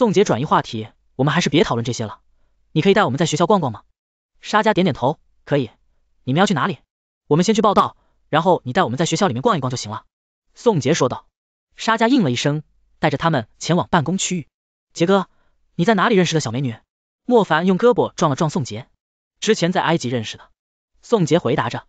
宋杰转移话题，我们还是别讨论这些了。你可以带我们在学校逛逛吗？沙家点点头，可以。你们要去哪里？我们先去报道，然后你带我们在学校里面逛一逛就行了。宋杰说道。沙家应了一声，带着他们前往办公区域。杰哥，你在哪里认识的小美女？莫凡用胳膊撞了撞宋杰，之前在埃及认识的。宋杰回答着，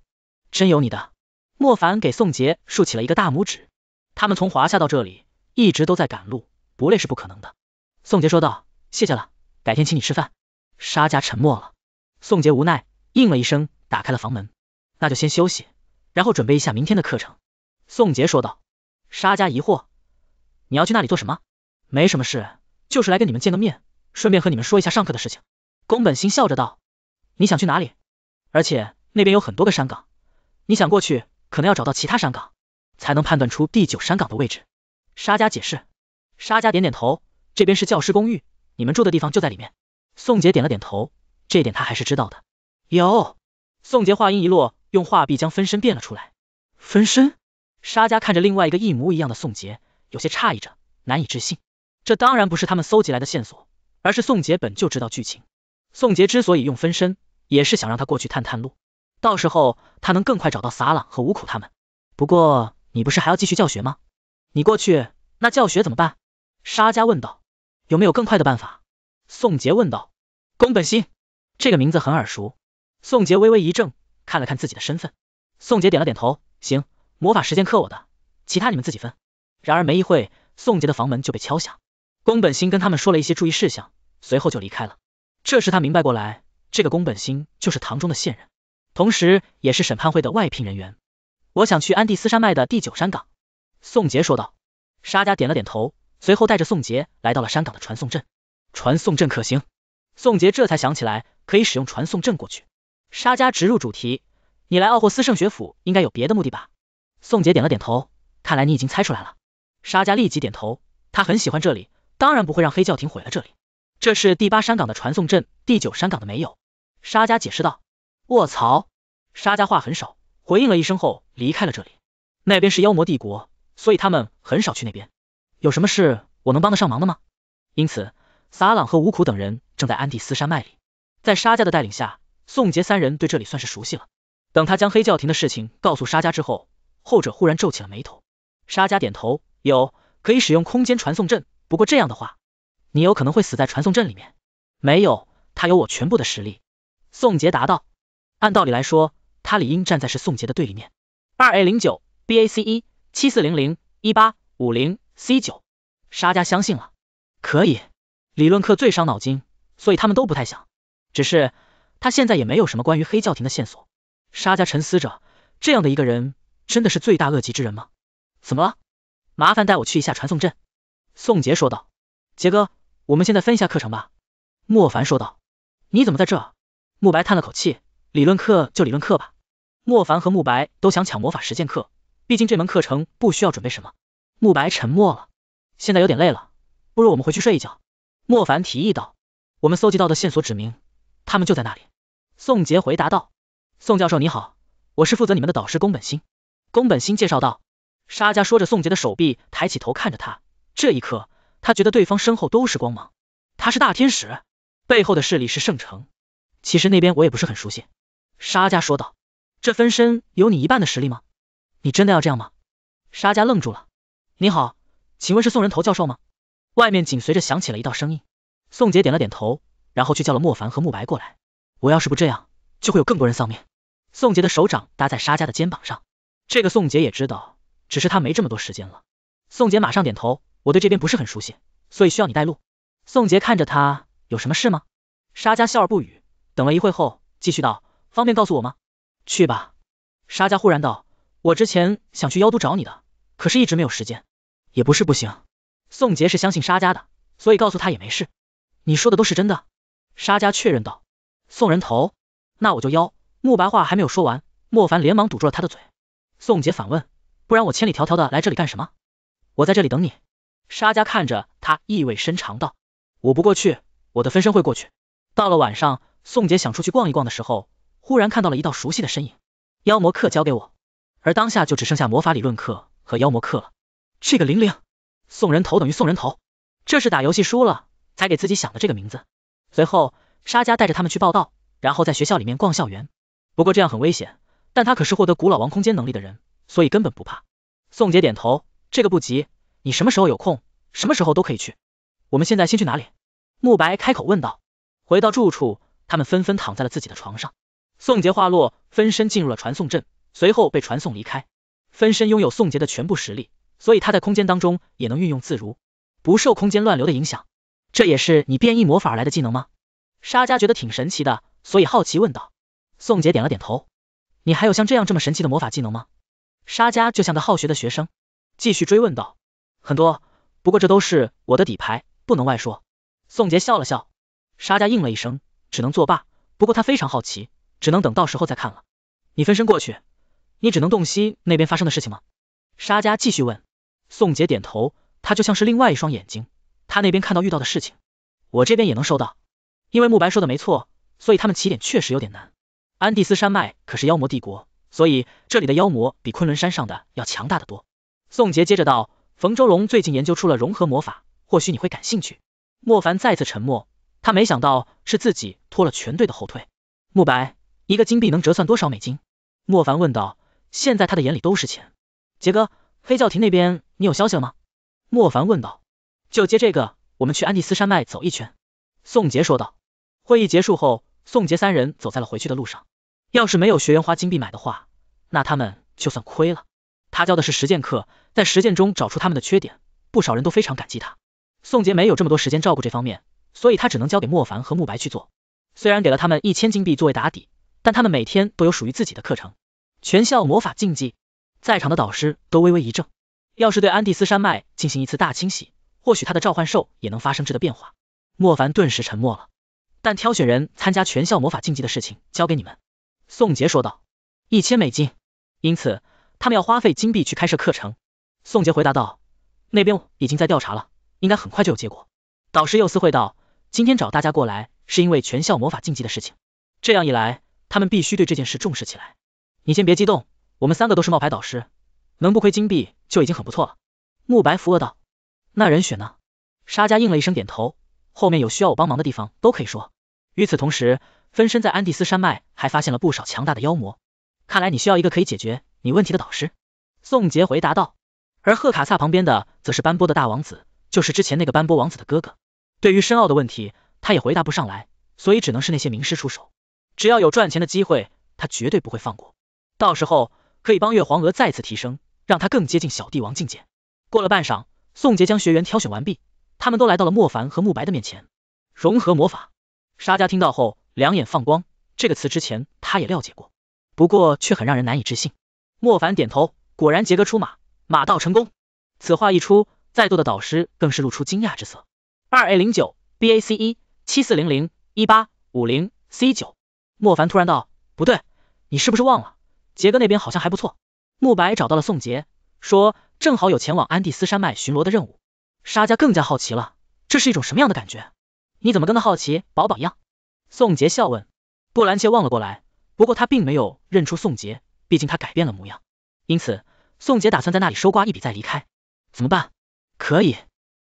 真有你的。莫凡给宋杰竖起了一个大拇指。他们从华夏到这里，一直都在赶路，不累是不可能的。宋杰说道：“谢谢了，改天请你吃饭。”沙家沉默了，宋杰无奈应了一声，打开了房门。那就先休息，然后准备一下明天的课程。宋杰说道。沙家疑惑：“你要去那里做什么？”“没什么事，就是来跟你们见个面，顺便和你们说一下上课的事情。”宫本心笑着道：“你想去哪里？而且那边有很多个山岗，你想过去，可能要找到其他山岗，才能判断出第九山岗的位置。”沙家解释。沙家点点头。这边是教师公寓，你们住的地方就在里面。宋杰点了点头，这点他还是知道的。有。宋杰话音一落，用画笔将分身变了出来。分身？沙家看着另外一个一模一样的宋杰，有些诧异着，难以置信。这当然不是他们搜集来的线索，而是宋杰本就知道剧情。宋杰之所以用分身，也是想让他过去探探路，到时候他能更快找到撒朗和五苦他们。不过你不是还要继续教学吗？你过去，那教学怎么办？沙家问道。有没有更快的办法？宋杰问道。宫本心这个名字很耳熟，宋杰微微一怔，看了看自己的身份。宋杰点了点头，行，魔法时间克我的，其他你们自己分。然而没一会，宋杰的房门就被敲响，宫本心跟他们说了一些注意事项，随后就离开了。这时他明白过来，这个宫本心就是堂中的线人，同时也是审判会的外聘人员。我想去安第斯山脉的第九山岗，宋杰说道。沙家点了点头。随后带着宋杰来到了山岗的传送阵，传送阵可行。宋杰这才想起来可以使用传送阵过去。沙家直入主题，你来奥霍斯圣学府应该有别的目的吧？宋杰点了点头，看来你已经猜出来了。沙家立即点头，他很喜欢这里，当然不会让黑教廷毁了这里。这是第八山岗的传送阵，第九山岗的没有。沙家解释道。卧槽！沙家话很少，回应了一声后离开了这里。那边是妖魔帝国，所以他们很少去那边。有什么事我能帮得上忙的吗？因此，撒朗和吴苦等人正在安第斯山脉里，在沙家的带领下，宋杰三人对这里算是熟悉了。等他将黑教廷的事情告诉沙家之后，后者忽然皱起了眉头。沙家点头，有可以使用空间传送阵，不过这样的话，你有可能会死在传送阵里面。没有，他有我全部的实力。宋杰答道。按道理来说，他理应站在是宋杰的对立面。二 A 零九 BAC 一七四零零一八五零。C 九，沙家相信了，可以，理论课最伤脑筋，所以他们都不太想。只是他现在也没有什么关于黑教廷的线索。沙家沉思着，这样的一个人，真的是罪大恶极之人吗？怎么了？麻烦带我去一下传送阵。宋杰说道。杰哥，我们现在分一下课程吧。莫凡说道。你怎么在这？慕白叹了口气，理论课就理论课吧。莫凡和慕白都想抢魔法实践课，毕竟这门课程不需要准备什么。慕白沉默了，现在有点累了，不如我们回去睡一觉。莫凡提议道。我们搜集到的线索指明，他们就在那里。宋杰回答道。宋教授你好，我是负责你们的导师宫本心。”宫本心介绍道。沙家说着，宋杰的手臂抬起头看着他，这一刻他觉得对方身后都是光芒，他是大天使，背后的势力是圣城。其实那边我也不是很熟悉。沙家说道。这分身有你一半的实力吗？你真的要这样吗？沙家愣住了。你好，请问是宋人头教授吗？外面紧随着响起了一道声音。宋杰点了点头，然后去叫了莫凡和慕白过来。我要是不这样，就会有更多人丧命。宋杰的手掌搭在沙家的肩膀上，这个宋杰也知道，只是他没这么多时间了。宋杰马上点头，我对这边不是很熟悉，所以需要你带路。宋杰看着他，有什么事吗？沙家笑而不语，等了一会后，继续道：方便告诉我吗？去吧。沙家忽然道：我之前想去妖都找你的，可是一直没有时间。也不是不行，宋杰是相信沙家的，所以告诉他也没事。你说的都是真的？沙家确认道。送人头？那我就邀。慕白话还没有说完，莫凡连忙堵住了他的嘴。宋杰反问，不然我千里迢迢的来这里干什么？我在这里等你。沙家看着他意味深长道，我不过去，我的分身会过去。到了晚上，宋杰想出去逛一逛的时候，忽然看到了一道熟悉的身影。妖魔课交给我，而当下就只剩下魔法理论课和妖魔课了。这个玲玲送人头等于送人头，这是打游戏输了才给自己想的这个名字。随后，沙家带着他们去报道，然后在学校里面逛校园。不过这样很危险，但他可是获得古老王空间能力的人，所以根本不怕。宋杰点头，这个不急，你什么时候有空，什么时候都可以去。我们现在先去哪里？慕白开口问道。回到住处，他们纷纷躺在了自己的床上。宋杰话落，分身进入了传送阵，随后被传送离开。分身拥有宋杰的全部实力。所以他在空间当中也能运用自如，不受空间乱流的影响。这也是你变异魔法而来的技能吗？沙家觉得挺神奇的，所以好奇问道。宋杰点了点头。你还有像这样这么神奇的魔法技能吗？沙家就像个好学的学生，继续追问道。很多，不过这都是我的底牌，不能外说。宋杰笑了笑。沙家应了一声，只能作罢。不过他非常好奇，只能等到时候再看了。你分身过去，你只能洞悉那边发生的事情吗？沙家继续问。宋杰点头，他就像是另外一双眼睛，他那边看到遇到的事情，我这边也能收到，因为慕白说的没错，所以他们起点确实有点难。安第斯山脉可是妖魔帝国，所以这里的妖魔比昆仑山上的要强大的多。宋杰接着道，冯周龙最近研究出了融合魔法，或许你会感兴趣。莫凡再次沉默，他没想到是自己拖了全队的后退。慕白，一个金币能折算多少美金？莫凡问道，现在他的眼里都是钱。杰哥。黑教廷那边你有消息了吗？莫凡问道。就接这个，我们去安第斯山脉走一圈。宋杰说道。会议结束后，宋杰三人走在了回去的路上。要是没有学员花金币买的话，那他们就算亏了。他教的是实践课，在实践中找出他们的缺点，不少人都非常感激他。宋杰没有这么多时间照顾这方面，所以他只能交给莫凡和慕白去做。虽然给了他们一千金币作为打底，但他们每天都有属于自己的课程。全校魔法竞技。在场的导师都微微一怔，要是对安第斯山脉进行一次大清洗，或许他的召唤兽也能发生质的变化。莫凡顿时沉默了，但挑选人参加全校魔法竞技的事情交给你们。宋杰说道，一千美金，因此他们要花费金币去开设课程。宋杰回答道，那边已经在调查了，应该很快就有结果。导师又私会道，今天找大家过来是因为全校魔法竞技的事情，这样一来，他们必须对这件事重视起来。你先别激动。我们三个都是冒牌导师，能不亏金币就已经很不错了。慕白扶额道：“那人选呢？”沙家应了一声，点头。后面有需要我帮忙的地方都可以说。与此同时，分身在安第斯山脉还发现了不少强大的妖魔。看来你需要一个可以解决你问题的导师。”宋杰回答道。而赫卡萨旁边的则是斑驳的大王子，就是之前那个斑驳王子的哥哥。对于深奥的问题，他也回答不上来，所以只能是那些名师出手。只要有赚钱的机会，他绝对不会放过。到时候。可以帮月皇娥再次提升，让他更接近小帝王境界。过了半晌，宋杰将学员挑选完毕，他们都来到了莫凡和慕白的面前。融合魔法，沙加听到后，两眼放光。这个词之前他也了解过，不过却很让人难以置信。莫凡点头，果然杰哥出马，马到成功。此话一出，在座的导师更是露出惊讶之色。二 A 零九 B A C 一七四零零一八五零 C 九，莫凡突然道，不对，你是不是忘了？杰哥那边好像还不错，慕白找到了宋杰，说正好有前往安第斯山脉巡逻的任务。沙家更加好奇了，这是一种什么样的感觉？你怎么跟他好奇宝宝一样？宋杰笑问，布兰切望了过来，不过他并没有认出宋杰，毕竟他改变了模样。因此，宋杰打算在那里收刮一笔再离开。怎么办？可以，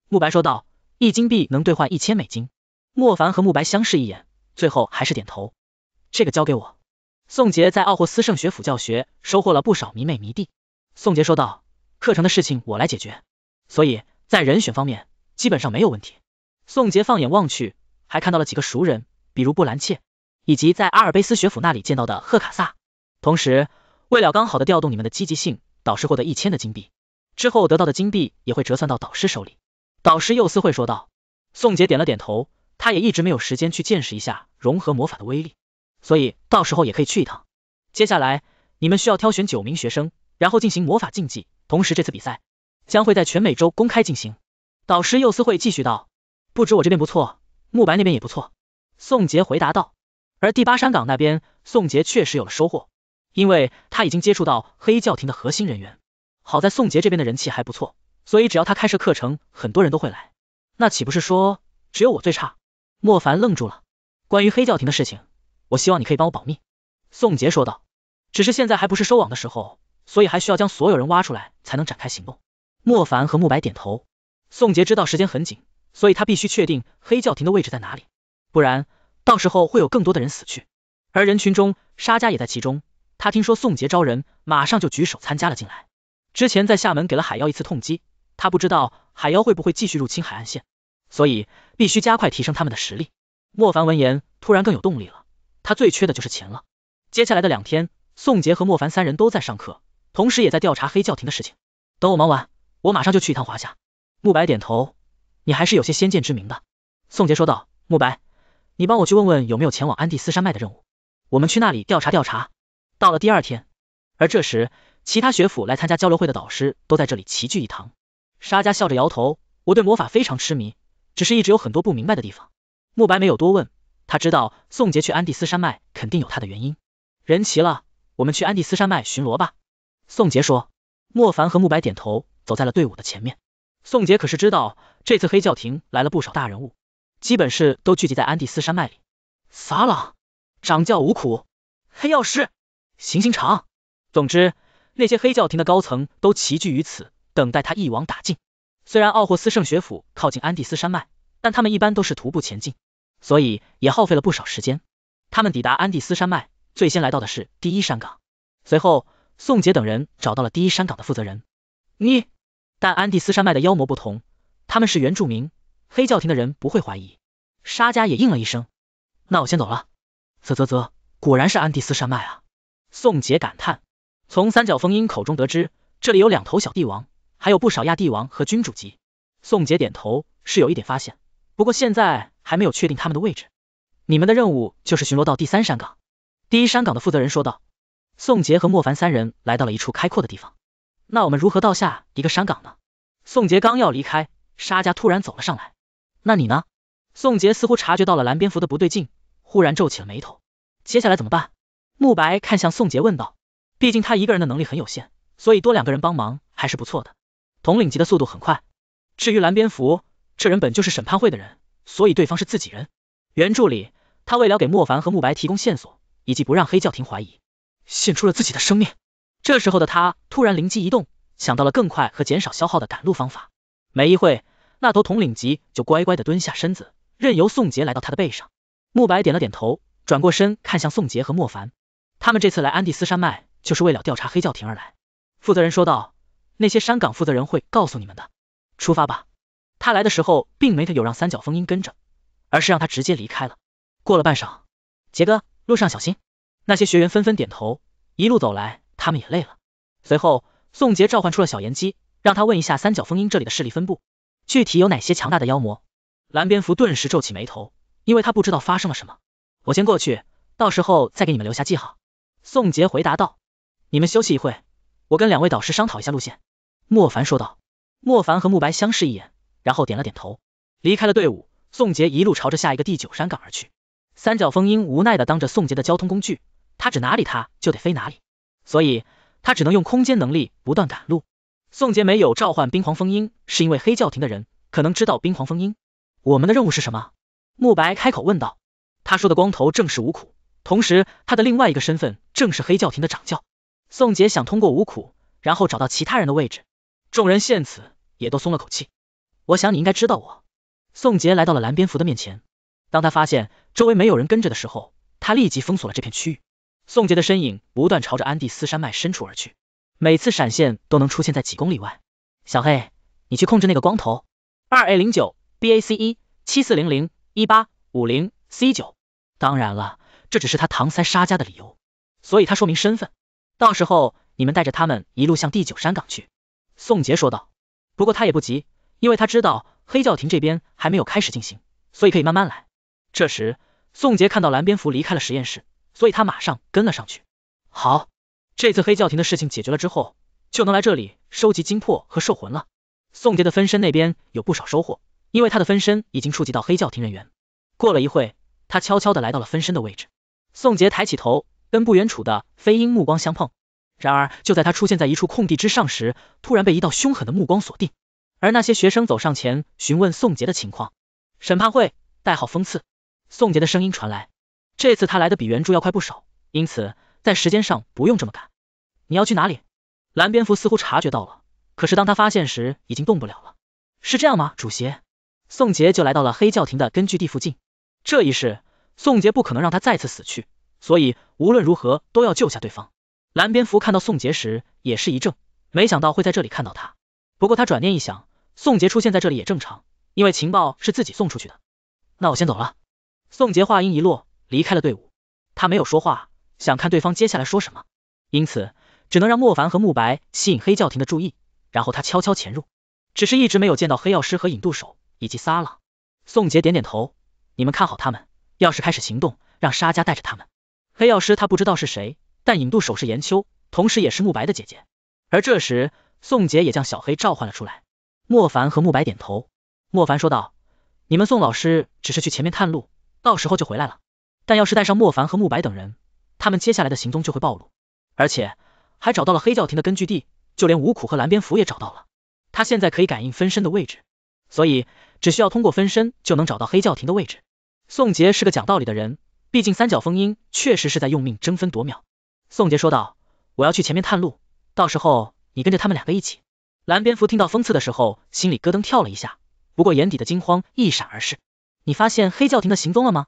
慕白说道，一金币能兑换一千美金。莫凡和慕白相视一眼，最后还是点头，这个交给我。宋杰在奥霍斯圣学府教学，收获了不少迷妹迷弟。宋杰说道：“课程的事情我来解决，所以，在人选方面基本上没有问题。”宋杰放眼望去，还看到了几个熟人，比如布兰切，以及在阿尔卑斯学府那里见到的赫卡萨。同时，为了刚好的调动你们的积极性，导师获得一千的金币，之后得到的金币也会折算到导师手里。导师幼斯会说道。宋杰点了点头，他也一直没有时间去见识一下融合魔法的威力。所以到时候也可以去一趟。接下来你们需要挑选九名学生，然后进行魔法竞技。同时，这次比赛将会在全美洲公开进行。导师又思会继续道，不止我这边不错，慕白那边也不错。宋杰回答道。而第八山岗那边，宋杰确实有了收获，因为他已经接触到黑教廷的核心人员。好在宋杰这边的人气还不错，所以只要他开设课程，很多人都会来。那岂不是说只有我最差？莫凡愣住了。关于黑教廷的事情。我希望你可以帮我保密，宋杰说道。只是现在还不是收网的时候，所以还需要将所有人挖出来，才能展开行动。莫凡和慕白点头。宋杰知道时间很紧，所以他必须确定黑教廷的位置在哪里，不然到时候会有更多的人死去。而人群中，沙家也在其中。他听说宋杰招人，马上就举手参加了进来。之前在厦门给了海妖一次痛击，他不知道海妖会不会继续入侵海岸线，所以必须加快提升他们的实力。莫凡闻言，突然更有动力了。他最缺的就是钱了。接下来的两天，宋杰和莫凡三人都在上课，同时也在调查黑教廷的事情。等我忙完，我马上就去一趟华夏。慕白点头，你还是有些先见之明的。宋杰说道，慕白，你帮我去问问有没有前往安第斯山脉的任务，我们去那里调查调查。到了第二天，而这时，其他学府来参加交流会的导师都在这里齐聚一堂。沙加笑着摇头，我对魔法非常痴迷，只是一直有很多不明白的地方。慕白没有多问。他知道宋杰去安第斯山脉肯定有他的原因，人齐了，我们去安第斯山脉巡逻吧。宋杰说，莫凡和慕白点头，走在了队伍的前面。宋杰可是知道，这次黑教廷来了不少大人物，基本是都聚集在安第斯山脉里。撒朗，掌教无苦，黑药师，行刑场。总之，那些黑教廷的高层都齐聚于此，等待他一网打尽。虽然奥霍斯圣学府靠近安第斯山脉，但他们一般都是徒步前进。所以也耗费了不少时间。他们抵达安第斯山脉，最先来到的是第一山岗。随后，宋杰等人找到了第一山岗的负责人。你，但安第斯山脉的妖魔不同，他们是原住民，黑教廷的人不会怀疑。沙家也应了一声。那我先走了。啧啧啧，果然是安第斯山脉啊！宋杰感叹。从三角风鹰口中得知，这里有两头小帝王，还有不少亚帝王和君主级。宋杰点头，是有一点发现。不过现在。还没有确定他们的位置，你们的任务就是巡逻到第三山岗。第一山岗的负责人说道。宋杰和莫凡三人来到了一处开阔的地方，那我们如何到下一个山岗呢？宋杰刚要离开，沙家突然走了上来。那你呢？宋杰似乎察觉到了蓝蝙蝠的不对劲，忽然皱起了眉头。接下来怎么办？慕白看向宋杰问道。毕竟他一个人的能力很有限，所以多两个人帮忙还是不错的。统领级的速度很快，至于蓝蝙蝠，这人本就是审判会的人。所以对方是自己人。原著里，他为了给莫凡和慕白提供线索，以及不让黑教廷怀疑，献出了自己的生命。这时候的他突然灵机一动，想到了更快和减少消耗的赶路方法。没一会，那头统领级就乖乖的蹲下身子，任由宋杰来到他的背上。慕白点了点头，转过身看向宋杰和莫凡。他们这次来安第斯山脉，就是为了调查黑教廷而来。负责人说道，那些山岗负责人会告诉你们的。出发吧。他来的时候，并没有让三角风鹰跟着，而是让他直接离开了。过了半晌，杰哥，路上小心。那些学员纷纷点头，一路走来，他们也累了。随后，宋杰召唤出了小炎鸡，让他问一下三角风鹰这里的势力分布，具体有哪些强大的妖魔。蓝蝙蝠顿时皱起眉头，因为他不知道发生了什么。我先过去，到时候再给你们留下记号。宋杰回答道。你们休息一会，我跟两位导师商讨一下路线。莫凡说道。莫凡和慕白相视一眼。然后点了点头，离开了队伍。宋杰一路朝着下一个第九山岗而去。三角风鹰无奈的当着宋杰的交通工具，他指哪里，他就得飞哪里，所以他只能用空间能力不断赶路。宋杰没有召唤冰皇风鹰，是因为黑教廷的人可能知道冰皇风鹰。我们的任务是什么？慕白开口问道。他说的光头正是吴苦，同时他的另外一个身份正是黑教廷的掌教。宋杰想通过吴苦，然后找到其他人的位置。众人见此，也都松了口气。我想你应该知道我。宋杰来到了蓝蝙蝠的面前，当他发现周围没有人跟着的时候，他立即封锁了这片区域。宋杰的身影不断朝着安第斯山脉深处而去，每次闪现都能出现在几公里外。小黑，你去控制那个光头。二 A 零九 B A C 一七四零零一八五零 C 九。当然了，这只是他搪塞沙家的理由，所以他说明身份。到时候你们带着他们一路向第九山岗去。宋杰说道。不过他也不急。因为他知道黑教廷这边还没有开始进行，所以可以慢慢来。这时，宋杰看到蓝蝙蝠离开了实验室，所以他马上跟了上去。好，这次黑教廷的事情解决了之后，就能来这里收集精魄和兽魂了。宋杰的分身那边有不少收获，因为他的分身已经触及到黑教廷人员。过了一会，他悄悄的来到了分身的位置。宋杰抬起头，跟不远处的飞鹰目光相碰。然而就在他出现在一处空地之上时，突然被一道凶狠的目光锁定。而那些学生走上前询问宋杰的情况。审判会代号风刺。宋杰的声音传来，这次他来的比原著要快不少，因此在时间上不用这么赶。你要去哪里？蓝蝙蝠似乎察觉到了，可是当他发现时已经动不了了。是这样吗，主邪？宋杰就来到了黑教廷的根据地附近。这一世宋杰不可能让他再次死去，所以无论如何都要救下对方。蓝蝙蝠看到宋杰时也是一怔，没想到会在这里看到他。不过他转念一想，宋杰出现在这里也正常，因为情报是自己送出去的。那我先走了。宋杰话音一落，离开了队伍。他没有说话，想看对方接下来说什么，因此只能让莫凡和慕白吸引黑教廷的注意，然后他悄悄潜入。只是一直没有见到黑药师和引渡手以及撒朗。宋杰点点头，你们看好他们，要是开始行动，让沙加带着他们。黑药师他不知道是谁，但引渡手是严秋，同时也是慕白的姐姐。而这时。宋杰也将小黑召唤了出来，莫凡和慕白点头。莫凡说道：“你们宋老师只是去前面探路，到时候就回来了。但要是带上莫凡和慕白等人，他们接下来的行踪就会暴露，而且还找到了黑教廷的根据地，就连无苦和蓝蝙蝠也找到了。他现在可以感应分身的位置，所以只需要通过分身就能找到黑教廷的位置。”宋杰是个讲道理的人，毕竟三角风鹰确实是在用命争分夺秒。宋杰说道：“我要去前面探路，到时候。”你跟着他们两个一起。蓝蝙蝠听到风刺的时候，心里咯噔跳了一下，不过眼底的惊慌一闪而逝。你发现黑教廷的行踪了吗？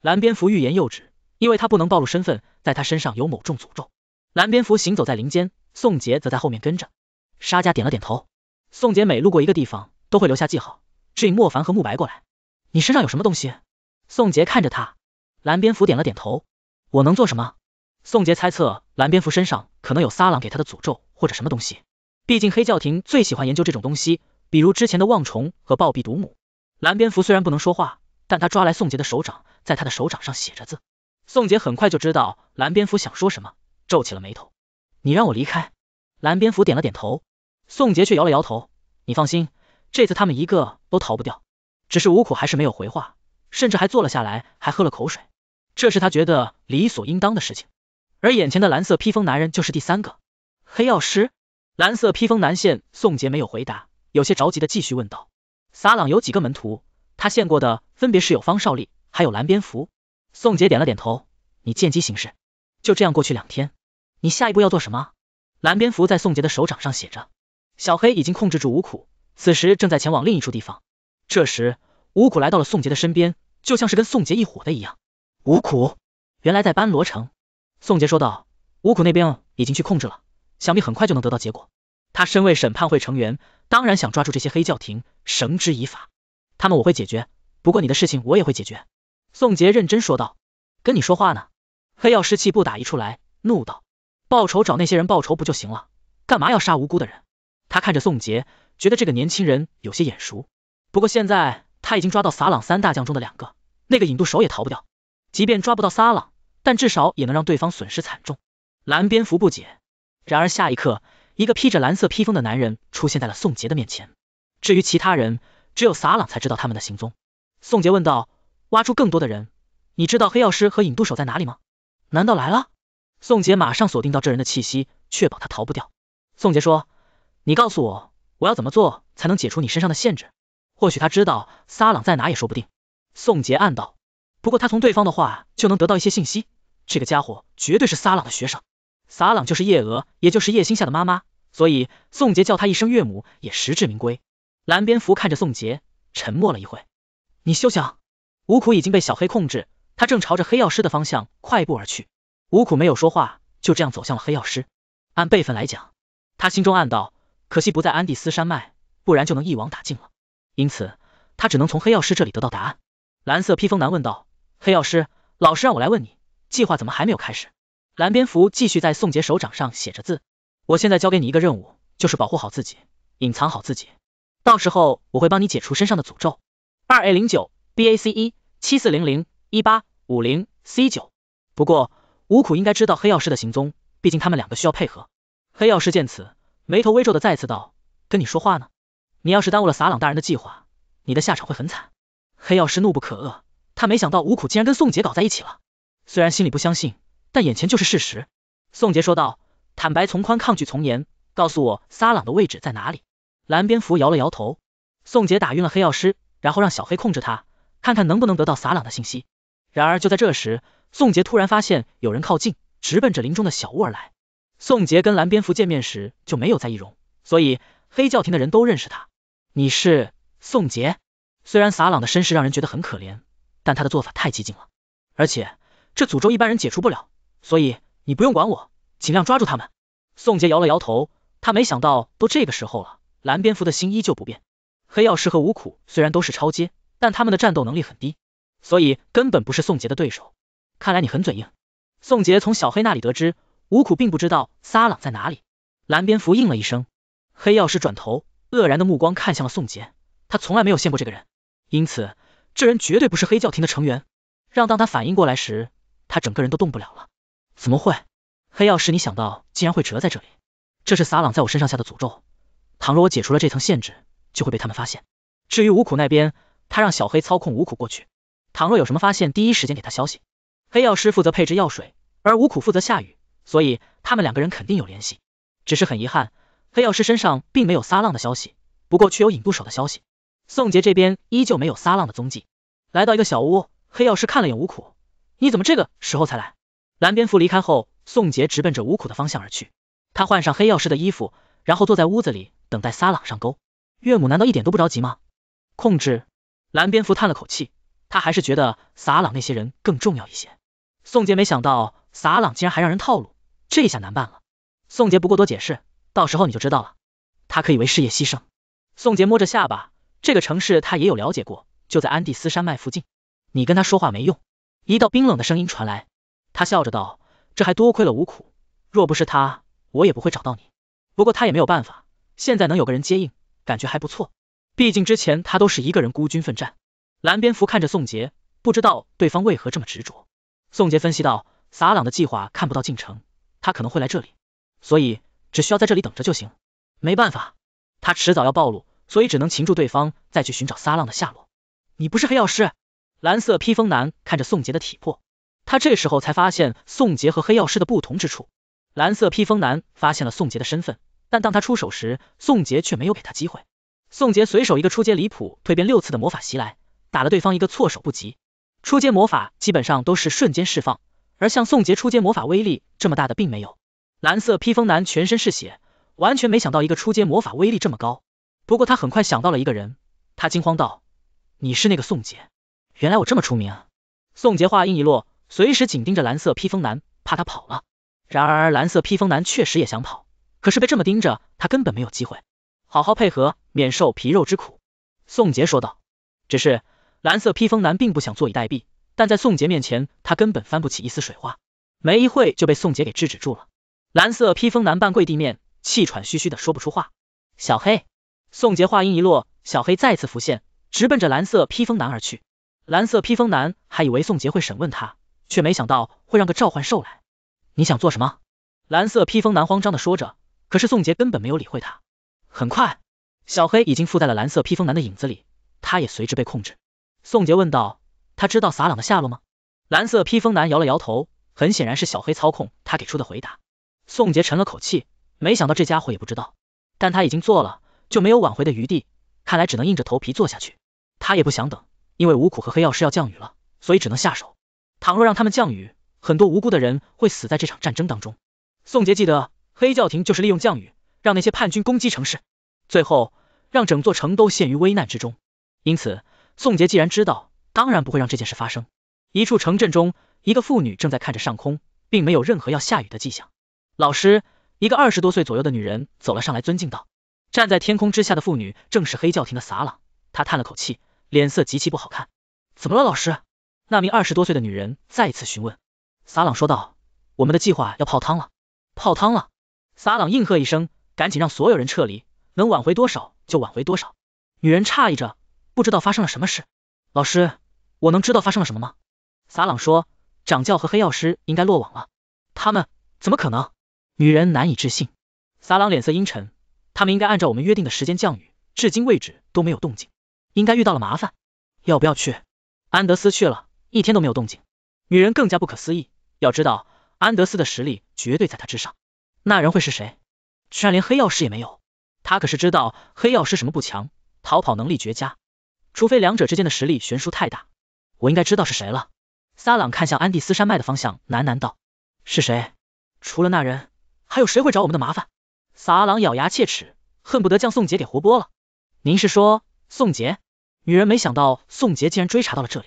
蓝蝙蝠欲言又止，因为他不能暴露身份，在他身上有某种诅咒。蓝蝙蝠行走在林间，宋杰则在后面跟着。沙家点了点头。宋杰每路过一个地方，都会留下记号，指引莫凡和慕白过来。你身上有什么东西？宋杰看着他，蓝蝙蝠点了点头。我能做什么？宋杰猜测蓝蝙蝠身上可能有撒朗给他的诅咒。或者什么东西，毕竟黑教廷最喜欢研究这种东西，比如之前的妄虫和暴毙毒母。蓝蝙蝠虽然不能说话，但他抓来宋杰的手掌，在他的手掌上写着字。宋杰很快就知道蓝蝙蝠想说什么，皱起了眉头。你让我离开？蓝蝙蝠点了点头，宋杰却摇了摇头。你放心，这次他们一个都逃不掉。只是吴苦还是没有回话，甚至还坐了下来，还喝了口水。这是他觉得理所应当的事情。而眼前的蓝色披风男人就是第三个。黑药师，蓝色披风男线，宋杰没有回答，有些着急的继续问道：“撒朗有几个门徒？他献过的分别是有方少立，还有蓝蝙蝠。”宋杰点了点头，你见机行事。就这样过去两天，你下一步要做什么？蓝蝙蝠在宋杰的手掌上写着，小黑已经控制住五苦，此时正在前往另一处地方。这时，五苦来到了宋杰的身边，就像是跟宋杰一伙的一样。五苦，原来在班罗城，宋杰说道，五苦那边已经去控制了。想必很快就能得到结果。他身为审判会成员，当然想抓住这些黑教廷，绳之以法。他们我会解决，不过你的事情我也会解决。宋杰认真说道。跟你说话呢！黑曜师气不打一处来，怒道：报仇找那些人报仇不就行了，干嘛要杀无辜的人？他看着宋杰，觉得这个年轻人有些眼熟。不过现在他已经抓到撒朗三大将中的两个，那个引渡手也逃不掉。即便抓不到撒朗，但至少也能让对方损失惨重。蓝蝙蝠不解。然而下一刻，一个披着蓝色披风的男人出现在了宋杰的面前。至于其他人，只有撒朗才知道他们的行踪。宋杰问道：“挖出更多的人，你知道黑曜师和引渡手在哪里吗？”难道来了？宋杰马上锁定到这人的气息，确保他逃不掉。宋杰说：“你告诉我，我要怎么做才能解除你身上的限制？”或许他知道撒朗在哪也说不定。宋杰暗道，不过他从对方的话就能得到一些信息，这个家伙绝对是撒朗的学生。撒朗就是叶娥，也就是叶星下的妈妈，所以宋杰叫她一声岳母也实至名归。蓝蝙蝠看着宋杰，沉默了一会。你休想，吴苦已经被小黑控制，他正朝着黑药师的方向快步而去。吴苦没有说话，就这样走向了黑药师。按辈分来讲，他心中暗道，可惜不在安第斯山脉，不然就能一网打尽了。因此，他只能从黑药师这里得到答案。蓝色披风男问道，黑药师，老师让我来问你，计划怎么还没有开始？蓝蝙蝠继续在宋杰手掌上写着字，我现在交给你一个任务，就是保护好自己，隐藏好自己，到时候我会帮你解除身上的诅咒。二 A 零九 B A C 一七四零零一八五零 C 九。不过吴苦应该知道黑曜师的行踪，毕竟他们两个需要配合。黑曜师见此，眉头微皱的再次道，跟你说话呢，你要是耽误了撒朗大人的计划，你的下场会很惨。黑曜师怒不可遏，他没想到吴苦竟然跟宋杰搞在一起了，虽然心里不相信。但眼前就是事实，宋杰说道：“坦白从宽，抗拒从严。”告诉我撒朗的位置在哪里？蓝蝙蝠摇了摇头。宋杰打晕了黑药师，然后让小黑控制他，看看能不能得到撒朗的信息。然而就在这时，宋杰突然发现有人靠近，直奔着林中的小屋而来。宋杰跟蓝蝙蝠见面时就没有在易容，所以黑教廷的人都认识他。你是宋杰。虽然撒朗的身世让人觉得很可怜，但他的做法太激进了，而且这诅咒一般人解除不了。所以你不用管我，尽量抓住他们。宋杰摇了摇头，他没想到都这个时候了，蓝蝙蝠的心依旧不变。黑曜石和无苦虽然都是超阶，但他们的战斗能力很低，所以根本不是宋杰的对手。看来你很嘴硬。宋杰从小黑那里得知，无苦并不知道撒朗在哪里。蓝蝙蝠应了一声。黑曜石转头，愕然的目光看向了宋杰，他从来没有见过这个人，因此这人绝对不是黑教廷的成员。让当他反应过来时，他整个人都动不了了。怎么会，黑曜石，你想到竟然会折在这里？这是撒朗在我身上下的诅咒，倘若我解除了这层限制，就会被他们发现。至于五苦那边，他让小黑操控五苦过去，倘若有什么发现，第一时间给他消息。黑曜师负责配置药水，而五苦负责下雨，所以他们两个人肯定有联系。只是很遗憾，黑曜师身上并没有撒浪的消息，不过却有引渡手的消息。宋杰这边依旧没有撒浪的踪迹，来到一个小屋，黑曜师看了眼五苦，你怎么这个时候才来？蓝蝙蝠离开后，宋杰直奔着无苦的方向而去。他换上黑曜石的衣服，然后坐在屋子里等待撒朗上钩。岳母难道一点都不着急吗？控制蓝蝙蝠叹了口气，他还是觉得撒朗那些人更重要一些。宋杰没想到撒朗竟然还让人套路，这下难办了。宋杰不过多解释，到时候你就知道了。他可以为事业牺牲。宋杰摸着下巴，这个城市他也有了解过，就在安第斯山脉附近。你跟他说话没用。一道冰冷的声音传来。他笑着道：“这还多亏了吴苦，若不是他，我也不会找到你。不过他也没有办法，现在能有个人接应，感觉还不错。毕竟之前他都是一个人孤军奋战。”蓝蝙蝠看着宋杰，不知道对方为何这么执着。宋杰分析道：“撒朗的计划看不到进程，他可能会来这里，所以只需要在这里等着就行。没办法，他迟早要暴露，所以只能擒住对方，再去寻找撒浪的下落。”你不是黑曜师？蓝色披风男看着宋杰的体魄。他这时候才发现宋杰和黑曜师的不同之处。蓝色披风男发现了宋杰的身份，但当他出手时，宋杰却没有给他机会。宋杰随手一个出阶离谱蜕变六次的魔法袭来，打了对方一个措手不及。初阶魔法基本上都是瞬间释放，而像宋杰出阶魔法威力这么大的并没有。蓝色披风男全身是血，完全没想到一个初阶魔法威力这么高。不过他很快想到了一个人，他惊慌道：“你是那个宋杰？原来我这么出名。”啊！”宋杰话音一落。随时紧盯着蓝色披风男，怕他跑了。然而蓝色披风男确实也想跑，可是被这么盯着，他根本没有机会。好好配合，免受皮肉之苦。宋杰说道。只是蓝色披风男并不想坐以待毙，但在宋杰面前，他根本翻不起一丝水花。没一会就被宋杰给制止住了。蓝色披风男半跪地面，气喘吁吁的说不出话。小黑，宋杰话音一落，小黑再次浮现，直奔着蓝色披风男而去。蓝色披风男还以为宋杰会审问他。却没想到会让个召唤兽来，你想做什么？蓝色披风男慌张的说着，可是宋杰根本没有理会他。很快，小黑已经附在了蓝色披风男的影子里，他也随之被控制。宋杰问道：“他知道撒朗的下落吗？”蓝色披风男摇了摇头，很显然是小黑操控他给出的回答。宋杰沉了口气，没想到这家伙也不知道，但他已经做了，就没有挽回的余地，看来只能硬着头皮做下去。他也不想等，因为无苦和黑曜石要降雨了，所以只能下手。倘若让他们降雨，很多无辜的人会死在这场战争当中。宋杰记得，黑教廷就是利用降雨，让那些叛军攻击城市，最后让整座城都陷于危难之中。因此，宋杰既然知道，当然不会让这件事发生。一处城镇中，一个妇女正在看着上空，并没有任何要下雨的迹象。老师，一个二十多岁左右的女人走了上来，尊敬道。站在天空之下的妇女，正是黑教廷的撒朗。她叹了口气，脸色极其不好看。怎么了，老师？那名二十多岁的女人再次询问，撒朗说道：“我们的计划要泡汤了，泡汤了。”撒朗应喝一声，赶紧让所有人撤离，能挽回多少就挽回多少。女人诧异着，不知道发生了什么事。老师，我能知道发生了什么吗？撒朗说：“掌教和黑曜师应该落网了，他们怎么可能？”女人难以置信。撒朗脸色阴沉，他们应该按照我们约定的时间降雨，至今位置都没有动静，应该遇到了麻烦。要不要去？安德斯去了。一天都没有动静，女人更加不可思议。要知道，安德斯的实力绝对在他之上，那人会是谁？居然连黑曜石也没有，他可是知道黑曜石什么不强，逃跑能力绝佳，除非两者之间的实力悬殊太大。我应该知道是谁了。撒朗看向安第斯山脉的方向，喃喃道：“是谁？除了那人，还有谁会找我们的麻烦？”撒朗咬牙切齿，恨不得将宋杰给活剥了。您是说宋杰？女人没想到宋杰竟然追查到了这里。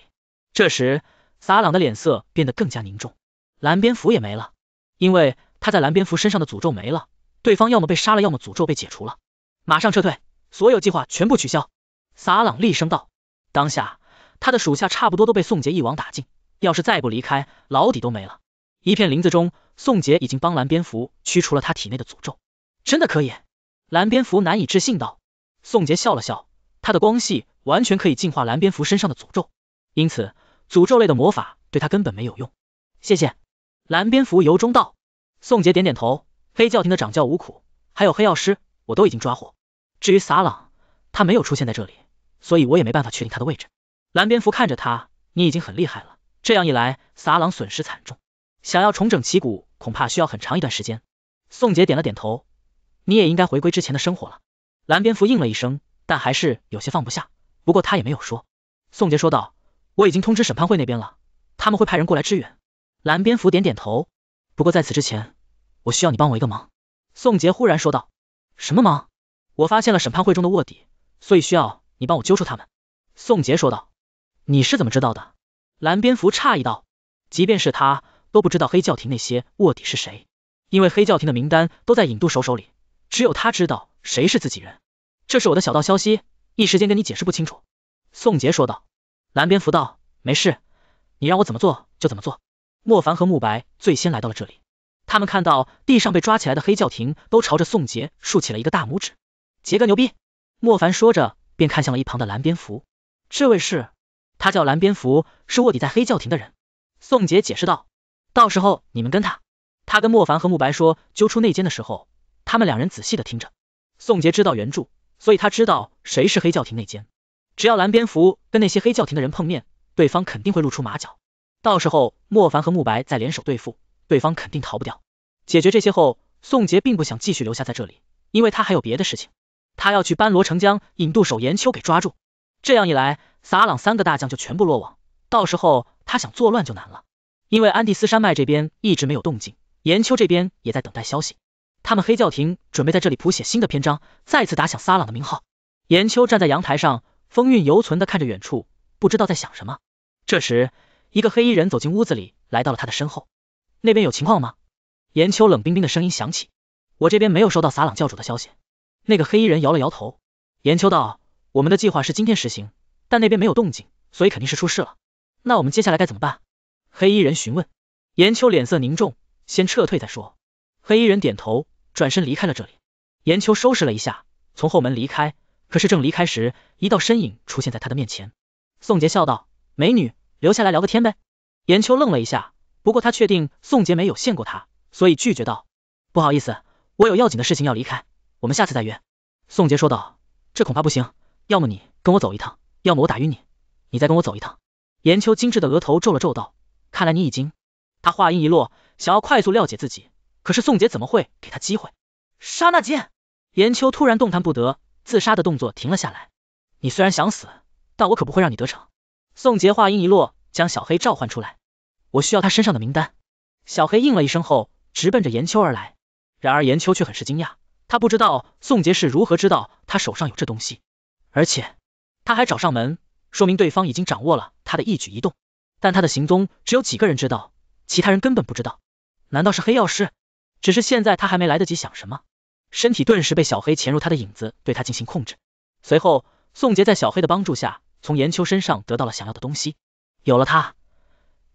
这时，撒朗的脸色变得更加凝重，蓝蝙蝠也没了，因为他在蓝蝙蝠身上的诅咒没了，对方要么被杀了，要么诅咒被解除了。马上撤退，所有计划全部取消！撒朗厉声道。当下，他的属下差不多都被宋杰一网打尽，要是再不离开，老底都没了。一片林子中，宋杰已经帮蓝蝙蝠驱除了他体内的诅咒，真的可以？蓝蝙蝠难以置信道。宋杰笑了笑，他的光系完全可以净化蓝蝙蝠身上的诅咒，因此。诅咒类的魔法对他根本没有用。谢谢，蓝蝙蝠由衷道。宋杰点点头，黑教廷的掌教无苦，还有黑药师，我都已经抓获。至于撒朗，他没有出现在这里，所以我也没办法确定他的位置。蓝蝙蝠看着他，你已经很厉害了，这样一来，撒朗损失惨重，想要重整旗鼓，恐怕需要很长一段时间。宋杰点了点头，你也应该回归之前的生活了。蓝蝙蝠应了一声，但还是有些放不下，不过他也没有说。宋杰说道。我已经通知审判会那边了，他们会派人过来支援。蓝蝙蝠点点头，不过在此之前，我需要你帮我一个忙。宋杰忽然说道。什么忙？我发现了审判会中的卧底，所以需要你帮我揪出他们。宋杰说道。你是怎么知道的？蓝蝙蝠诧异道。即便是他都不知道黑教廷那些卧底是谁，因为黑教廷的名单都在尹渡手手里，只有他知道谁是自己人。这是我的小道消息，一时间跟你解释不清楚。宋杰说道。蓝蝙蝠道：“没事，你让我怎么做就怎么做。”莫凡和慕白最先来到了这里，他们看到地上被抓起来的黑教廷都朝着宋杰竖起了一个大拇指，杰哥牛逼。莫凡说着，便看向了一旁的蓝蝙蝠，这位是他叫蓝蝙蝠，是卧底在黑教廷的人。宋杰解释道：“到时候你们跟他，他跟莫凡和慕白说揪出内奸的时候，他们两人仔细的听着。宋杰知道原著，所以他知道谁是黑教廷内奸。”只要蓝蝙蝠跟那些黑教廷的人碰面，对方肯定会露出马脚。到时候莫凡和慕白再联手对付，对方肯定逃不掉。解决这些后，宋杰并不想继续留下在这里，因为他还有别的事情，他要去班罗城将引渡手严秋给抓住。这样一来，撒朗三个大将就全部落网，到时候他想作乱就难了。因为安第斯山脉这边一直没有动静，严秋这边也在等待消息。他们黑教廷准备在这里谱写新的篇章，再次打响撒朗的名号。严秋站在阳台上。风韵犹存的看着远处，不知道在想什么。这时，一个黑衣人走进屋子里，来到了他的身后。那边有情况吗？严秋冷冰冰的声音响起。我这边没有收到撒朗教主的消息。那个黑衣人摇了摇头。严秋道，我们的计划是今天实行，但那边没有动静，所以肯定是出事了。那我们接下来该怎么办？黑衣人询问。严秋脸色凝重，先撤退再说。黑衣人点头，转身离开了这里。严秋收拾了一下，从后门离开。可是正离开时，一道身影出现在他的面前。宋杰笑道：“美女，留下来聊个天呗。”严秋愣了一下，不过他确定宋杰没有陷过他，所以拒绝道：“不好意思，我有要紧的事情要离开，我们下次再约。”宋杰说道：“这恐怕不行，要么你跟我走一趟，要么我打晕你，你再跟我走一趟。”严秋精致的额头皱了皱，道：“看来你已经……”他话音一落，想要快速了解自己，可是宋杰怎么会给他机会？刹那间，严秋突然动弹不得。自杀的动作停了下来，你虽然想死，但我可不会让你得逞。宋杰话音一落，将小黑召唤出来，我需要他身上的名单。小黑应了一声后，直奔着严秋而来。然而严秋却很是惊讶，他不知道宋杰是如何知道他手上有这东西，而且他还找上门，说明对方已经掌握了他的一举一动。但他的行踪只有几个人知道，其他人根本不知道。难道是黑曜师？只是现在他还没来得及想什么。身体顿时被小黑潜入他的影子，对他进行控制。随后，宋杰在小黑的帮助下，从严秋身上得到了想要的东西。有了他，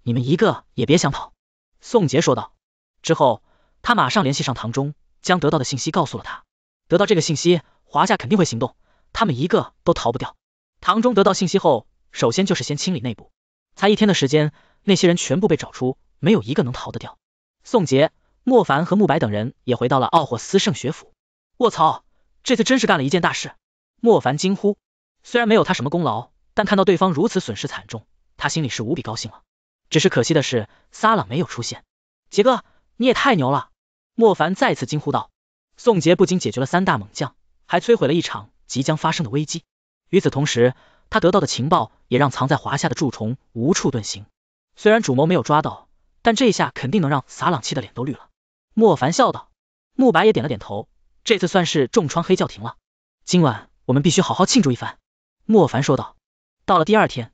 你们一个也别想跑。宋杰说道。之后，他马上联系上唐中，将得到的信息告诉了他。得到这个信息，华夏肯定会行动，他们一个都逃不掉。唐中得到信息后，首先就是先清理内部。才一天的时间，那些人全部被找出，没有一个能逃得掉。宋杰。莫凡和慕白等人也回到了奥霍斯圣学府。卧槽，这次真是干了一件大事！莫凡惊呼。虽然没有他什么功劳，但看到对方如此损失惨重，他心里是无比高兴了。只是可惜的是，撒朗没有出现。杰哥，你也太牛了！莫凡再次惊呼道。宋杰不仅解决了三大猛将，还摧毁了一场即将发生的危机。与此同时，他得到的情报也让藏在华夏的蛀虫无处遁形。虽然主谋没有抓到，但这一下肯定能让撒朗气的脸都绿了。莫凡笑道，慕白也点了点头。这次算是重创黑教廷了，今晚我们必须好好庆祝一番。莫凡说道。到了第二天，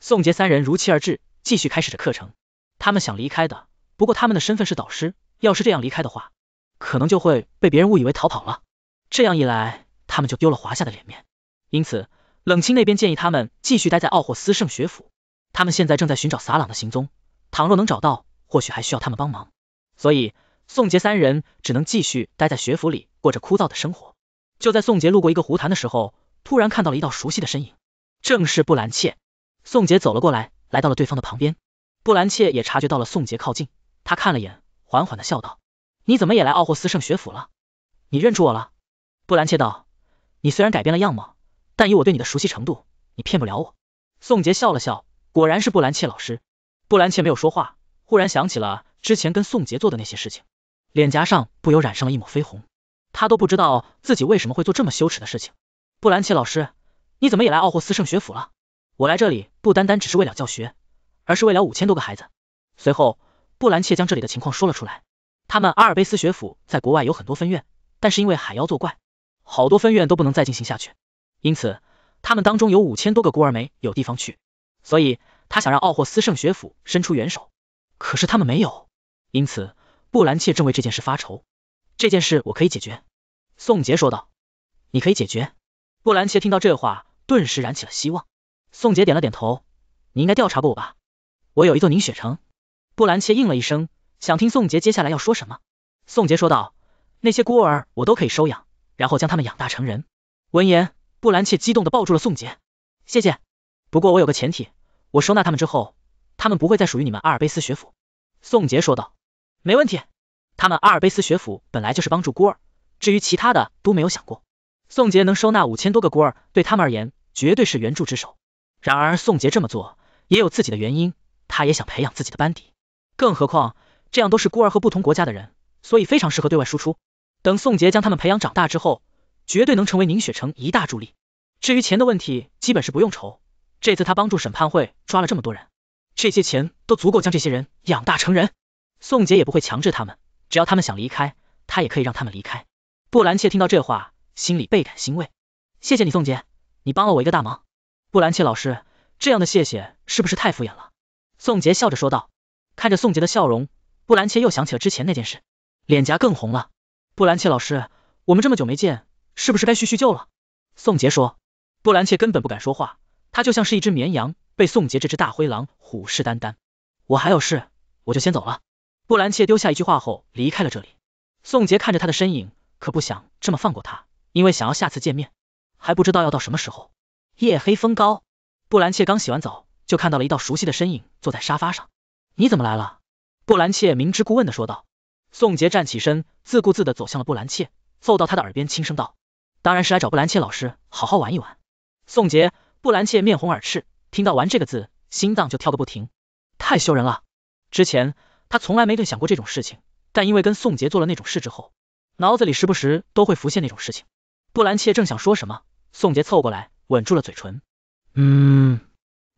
宋杰三人如期而至，继续开始着课程。他们想离开的，不过他们的身份是导师，要是这样离开的话，可能就会被别人误以为逃跑了。这样一来，他们就丢了华夏的脸面。因此，冷清那边建议他们继续待在奥霍斯圣学府。他们现在正在寻找撒朗的行踪，倘若能找到，或许还需要他们帮忙。所以。宋杰三人只能继续待在学府里，过着枯燥的生活。就在宋杰路过一个湖潭的时候，突然看到了一道熟悉的身影，正是布兰切。宋杰走了过来，来到了对方的旁边。布兰切也察觉到了宋杰靠近，他看了眼，缓缓的笑道：“你怎么也来奥霍斯圣学府了？你认出我了？”布兰切道：“你虽然改变了样貌，但以我对你的熟悉程度，你骗不了我。”宋杰笑了笑，果然是布兰切老师。布兰切没有说话，忽然想起了之前跟宋杰做的那些事情。脸颊上不由染上了一抹绯红，他都不知道自己为什么会做这么羞耻的事情。布兰切老师，你怎么也来奥霍斯圣学府了？我来这里不单单只是为了教学，而是为了五千多个孩子。随后，布兰切将这里的情况说了出来。他们阿尔卑斯学府在国外有很多分院，但是因为海妖作怪，好多分院都不能再进行下去，因此他们当中有五千多个孤儿没有地方去，所以他想让奥霍斯圣学府伸出援手，可是他们没有，因此。布兰切正为这件事发愁，这件事我可以解决。”宋杰说道。你可以解决？布兰切听到这话，顿时燃起了希望。宋杰点了点头。你应该调查过我吧？我有一座凝雪城。”布兰切应了一声，想听宋杰接下来要说什么。宋杰说道：“那些孤儿我都可以收养，然后将他们养大成人。”闻言，布兰切激动的抱住了宋杰。谢谢。不过我有个前提，我收纳他们之后，他们不会再属于你们阿尔卑斯学府。”宋杰说道。没问题，他们阿尔卑斯学府本来就是帮助孤儿，至于其他的都没有想过。宋杰能收纳五千多个孤儿，对他们而言绝对是援助之手。然而宋杰这么做也有自己的原因，他也想培养自己的班底。更何况这样都是孤儿和不同国家的人，所以非常适合对外输出。等宋杰将他们培养长大之后，绝对能成为凝雪城一大助力。至于钱的问题，基本是不用愁。这次他帮助审判会抓了这么多人，这些钱都足够将这些人养大成人。宋杰也不会强制他们，只要他们想离开，他也可以让他们离开。布兰切听到这话，心里倍感欣慰。谢谢你，宋杰，你帮了我一个大忙。布兰切老师，这样的谢谢是不是太敷衍了？宋杰笑着说道。看着宋杰的笑容，布兰切又想起了之前那件事，脸颊更红了。布兰切老师，我们这么久没见，是不是该叙叙旧了？宋杰说。布兰切根本不敢说话，他就像是一只绵羊，被宋杰这只大灰狼虎视眈眈。我还有事，我就先走了。布兰切丢下一句话后离开了这里。宋杰看着他的身影，可不想这么放过他，因为想要下次见面，还不知道要到什么时候。夜黑风高，布兰切刚洗完澡，就看到了一道熟悉的身影坐在沙发上。你怎么来了？布兰切明知故问的说道。宋杰站起身，自顾自的走向了布兰切，凑到他的耳边轻声道：“当然是来找布兰切老师好好玩一玩。”宋杰，布兰切面红耳赤，听到“玩”这个字，心脏就跳个不停，太羞人了。之前。他从来没对想过这种事情，但因为跟宋杰做了那种事之后，脑子里时不时都会浮现那种事情。布兰切正想说什么，宋杰凑过来吻住了嘴唇。嗯。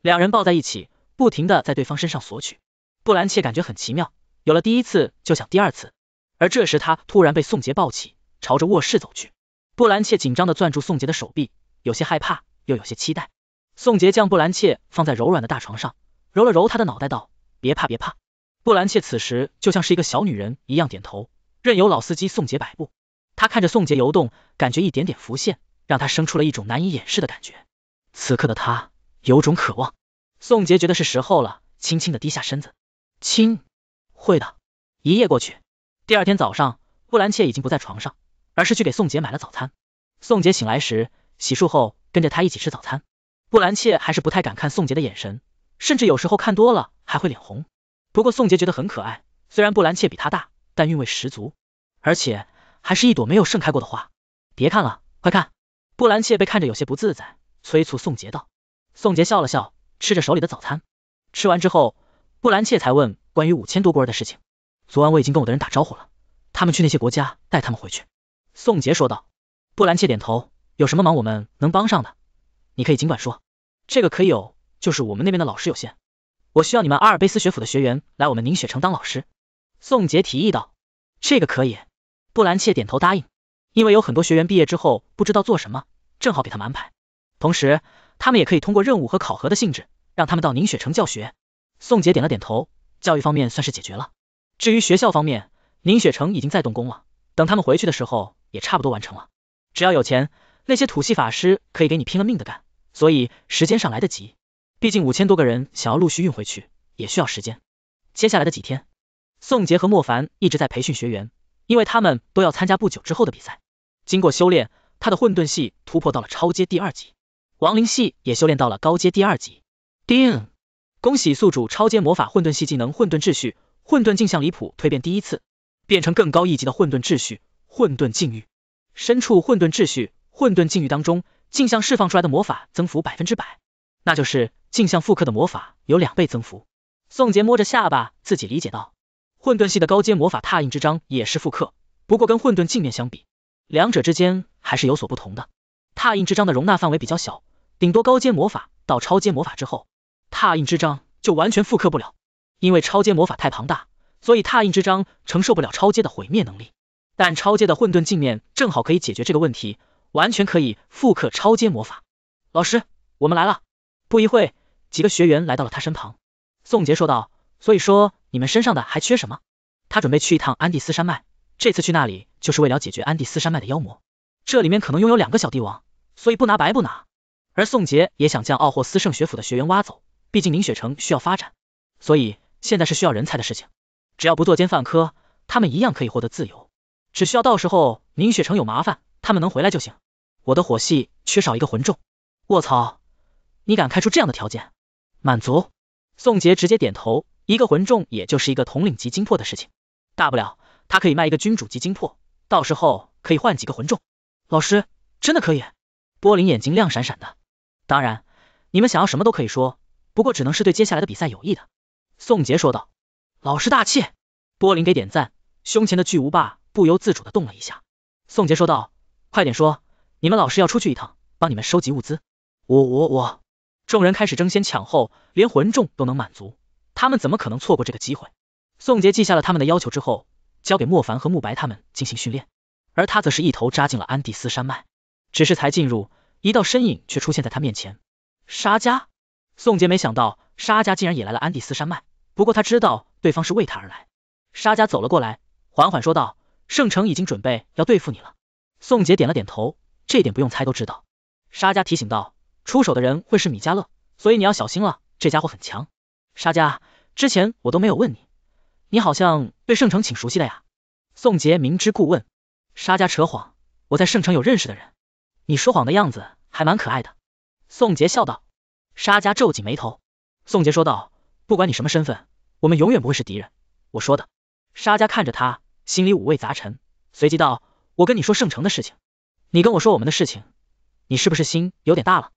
两人抱在一起，不停的在对方身上索取。布兰切感觉很奇妙，有了第一次就想第二次。而这时他突然被宋杰抱起，朝着卧室走去。布兰切紧张的攥住宋杰的手臂，有些害怕又有些期待。宋杰将布兰切放在柔软的大床上，揉了揉他的脑袋，道：别怕别怕。布兰切此时就像是一个小女人一样点头，任由老司机宋杰摆布。他看着宋杰游动，感觉一点点浮现，让他生出了一种难以掩饰的感觉。此刻的他有种渴望。宋杰觉得是时候了，轻轻的低下身子，亲。会的。一夜过去，第二天早上，布兰切已经不在床上，而是去给宋杰买了早餐。宋杰醒来时，洗漱后跟着他一起吃早餐。布兰切还是不太敢看宋杰的眼神，甚至有时候看多了还会脸红。不过宋杰觉得很可爱，虽然布兰切比他大，但韵味十足，而且还是一朵没有盛开过的花。别看了，快看！布兰切被看着有些不自在，催促宋杰道。宋杰笑了笑，吃着手里的早餐。吃完之后，布兰切才问关于五千多儿的事情。昨晚我已经跟我的人打招呼了，他们去那些国家带他们回去。宋杰说道。布兰切点头，有什么忙我们能帮上的，你可以尽管说。这个可以有，就是我们那边的老师有限。我需要你们阿尔卑斯学府的学员来我们凝雪城当老师，宋杰提议道。这个可以，布兰切点头答应。因为有很多学员毕业之后不知道做什么，正好给他们安排。同时，他们也可以通过任务和考核的性质，让他们到凝雪城教学。宋杰点了点头，教育方面算是解决了。至于学校方面，凝雪城已经在动工了，等他们回去的时候也差不多完成了。只要有钱，那些土系法师可以给你拼了命的干，所以时间上来得及。毕竟五千多个人想要陆续运回去，也需要时间。接下来的几天，宋杰和莫凡一直在培训学员，因为他们都要参加不久之后的比赛。经过修炼，他的混沌系突破到了超阶第二级，亡灵系也修炼到了高阶第二级。叮，恭喜宿主超阶魔法混沌系技能混沌秩序、混沌镜像离谱蜕变第一次，变成更高一级的混沌秩序、混沌境域。身处混沌秩序、混沌境域当中，镜像释放出来的魔法增幅百分之百。那就是镜像复刻的魔法有两倍增幅。宋杰摸着下巴，自己理解道，混沌系的高阶魔法拓印之章也是复刻，不过跟混沌镜面相比，两者之间还是有所不同的。拓印之章的容纳范围比较小，顶多高阶魔法到超阶魔法之后，拓印之章就完全复刻不了，因为超阶魔法太庞大，所以拓印之章承受不了超阶的毁灭能力。但超阶的混沌镜面正好可以解决这个问题，完全可以复刻超阶魔法。老师，我们来了。不一会几个学员来到了他身旁。宋杰说道：“所以说你们身上的还缺什么？他准备去一趟安第斯山脉，这次去那里就是为了解决安第斯山脉的妖魔，这里面可能拥有两个小帝王，所以不拿白不拿。而宋杰也想将奥霍斯圣学府的学员挖走，毕竟凝雪城需要发展，所以现在是需要人才的事情。只要不做奸犯科，他们一样可以获得自由，只需要到时候凝雪城有麻烦，他们能回来就行。我的火系缺少一个魂重，卧槽！”你敢开出这样的条件？满足宋杰直接点头，一个魂重也就是一个统领级精魄的事情，大不了他可以卖一个君主级精魄，到时候可以换几个魂重。老师真的可以？波林眼睛亮闪闪的。当然，你们想要什么都可以说，不过只能是对接下来的比赛有益的。宋杰说道。老师大气，波林给点赞，胸前的巨无霸不由自主的动了一下。宋杰说道，快点说，你们老师要出去一趟，帮你们收集物资。我我我。众人开始争先抢后，连魂重都能满足，他们怎么可能错过这个机会？宋杰记下了他们的要求之后，交给莫凡和慕白他们进行训练，而他则是一头扎进了安第斯山脉。只是才进入，一道身影却出现在他面前。沙家，宋杰没想到沙家竟然也来了安第斯山脉，不过他知道对方是为他而来。沙家走了过来，缓缓说道：“圣城已经准备要对付你了。”宋杰点了点头，这点不用猜都知道。沙家提醒道。出手的人会是米迦勒，所以你要小心了，这家伙很强。沙家，之前我都没有问你，你好像对圣城挺熟悉的呀。宋杰明知故问。沙家扯谎，我在圣城有认识的人。你说谎的样子还蛮可爱的。宋杰笑道。沙家皱紧眉头。宋杰说道，不管你什么身份，我们永远不会是敌人，我说的。沙家看着他，心里五味杂陈，随即道，我跟你说圣城的事情，你跟我说我们的事情，你是不是心有点大了？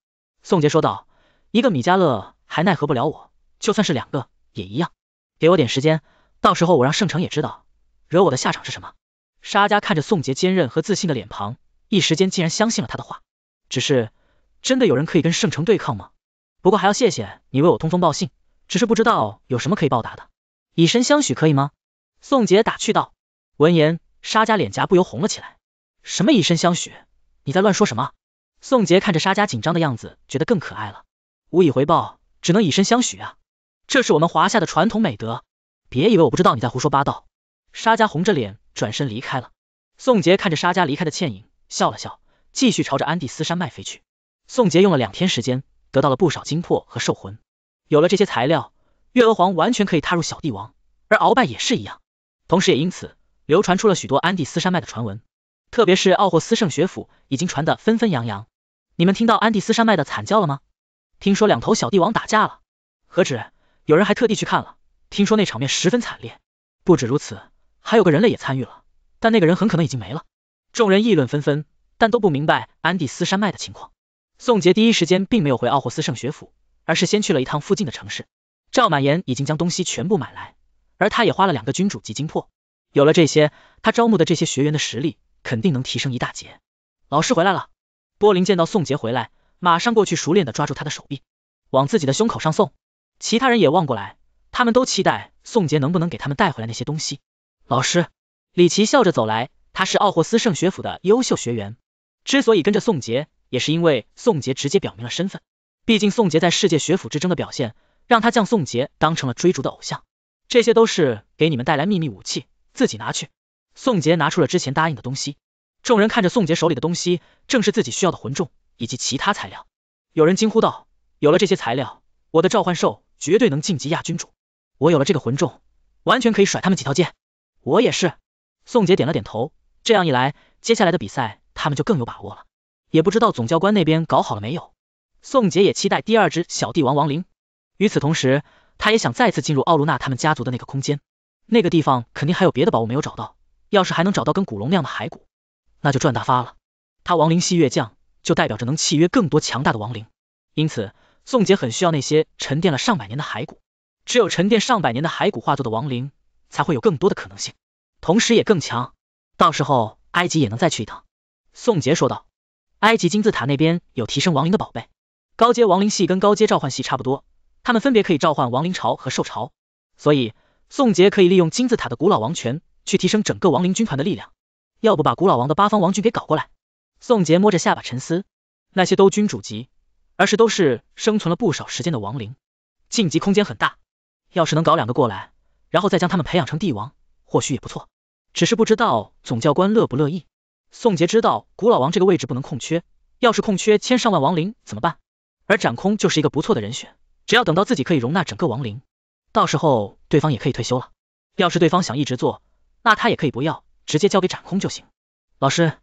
宋杰说道：“一个米迦勒还奈何不了我，就算是两个也一样。给我点时间，到时候我让圣城也知道惹我的下场是什么。”沙家看着宋杰坚韧和自信的脸庞，一时间竟然相信了他的话。只是，真的有人可以跟圣城对抗吗？不过还要谢谢你为我通风报信，只是不知道有什么可以报答的。以身相许可以吗？宋杰打趣道。闻言，沙家脸颊不由红了起来。什么以身相许？你在乱说什么？宋杰看着沙家紧张的样子，觉得更可爱了。无以回报，只能以身相许啊！这是我们华夏的传统美德。别以为我不知道你在胡说八道。沙家红着脸转身离开了。宋杰看着沙家离开的倩影，笑了笑，继续朝着安第斯山脉飞去。宋杰用了两天时间，得到了不少精魄和兽魂。有了这些材料，月娥皇完全可以踏入小帝王，而鳌拜也是一样。同时也因此，流传出了许多安第斯山脉的传闻，特别是奥霍斯圣学府已经传得纷纷扬扬。你们听到安第斯山脉的惨叫了吗？听说两头小帝王打架了，何止，有人还特地去看了，听说那场面十分惨烈。不止如此，还有个人类也参与了，但那个人很可能已经没了。众人议论纷纷，但都不明白安第斯山脉的情况。宋杰第一时间并没有回奥霍斯圣学府，而是先去了一趟附近的城市。赵满言已经将东西全部买来，而他也花了两个君主级精魄。有了这些，他招募的这些学员的实力肯定能提升一大截。老师回来了。波林见到宋杰回来，马上过去，熟练的抓住他的手臂，往自己的胸口上送。其他人也望过来，他们都期待宋杰能不能给他们带回来那些东西。老师，李奇笑着走来，他是奥霍斯圣学府的优秀学员，之所以跟着宋杰，也是因为宋杰直接表明了身份。毕竟宋杰在世界学府之争的表现，让他将宋杰当成了追逐的偶像。这些都是给你们带来秘密武器，自己拿去。宋杰拿出了之前答应的东西。众人看着宋杰手里的东西，正是自己需要的魂重以及其他材料。有人惊呼道：“有了这些材料，我的召唤兽绝对能晋级亚君主。我有了这个魂重，完全可以甩他们几条街。”我也是。宋杰点了点头，这样一来，接下来的比赛他们就更有把握了。也不知道总教官那边搞好了没有。宋杰也期待第二只小帝王亡灵。与此同时，他也想再次进入奥卢娜他们家族的那个空间，那个地方肯定还有别的宝物没有找到。要是还能找到跟古龙那样的骸骨。那就赚大发了。他亡灵系越将，就代表着能契约更多强大的亡灵。因此，宋杰很需要那些沉淀了上百年的骸骨。只有沉淀上百年的骸骨化作的亡灵，才会有更多的可能性，同时也更强。到时候，埃及也能再去一趟。宋杰说道，埃及金字塔那边有提升亡灵的宝贝，高阶亡灵系跟高阶召唤系差不多，他们分别可以召唤亡灵潮和兽潮。所以，宋杰可以利用金字塔的古老王权去提升整个亡灵军团的力量。要不把古老王的八方王军给搞过来？宋杰摸着下巴沉思，那些都君主级，而是都是生存了不少时间的亡灵，晋级空间很大。要是能搞两个过来，然后再将他们培养成帝王，或许也不错。只是不知道总教官乐不乐意。宋杰知道古老王这个位置不能空缺，要是空缺千上万亡灵怎么办？而展空就是一个不错的人选，只要等到自己可以容纳整个亡灵，到时候对方也可以退休了。要是对方想一直做，那他也可以不要。直接交给展空就行。老师，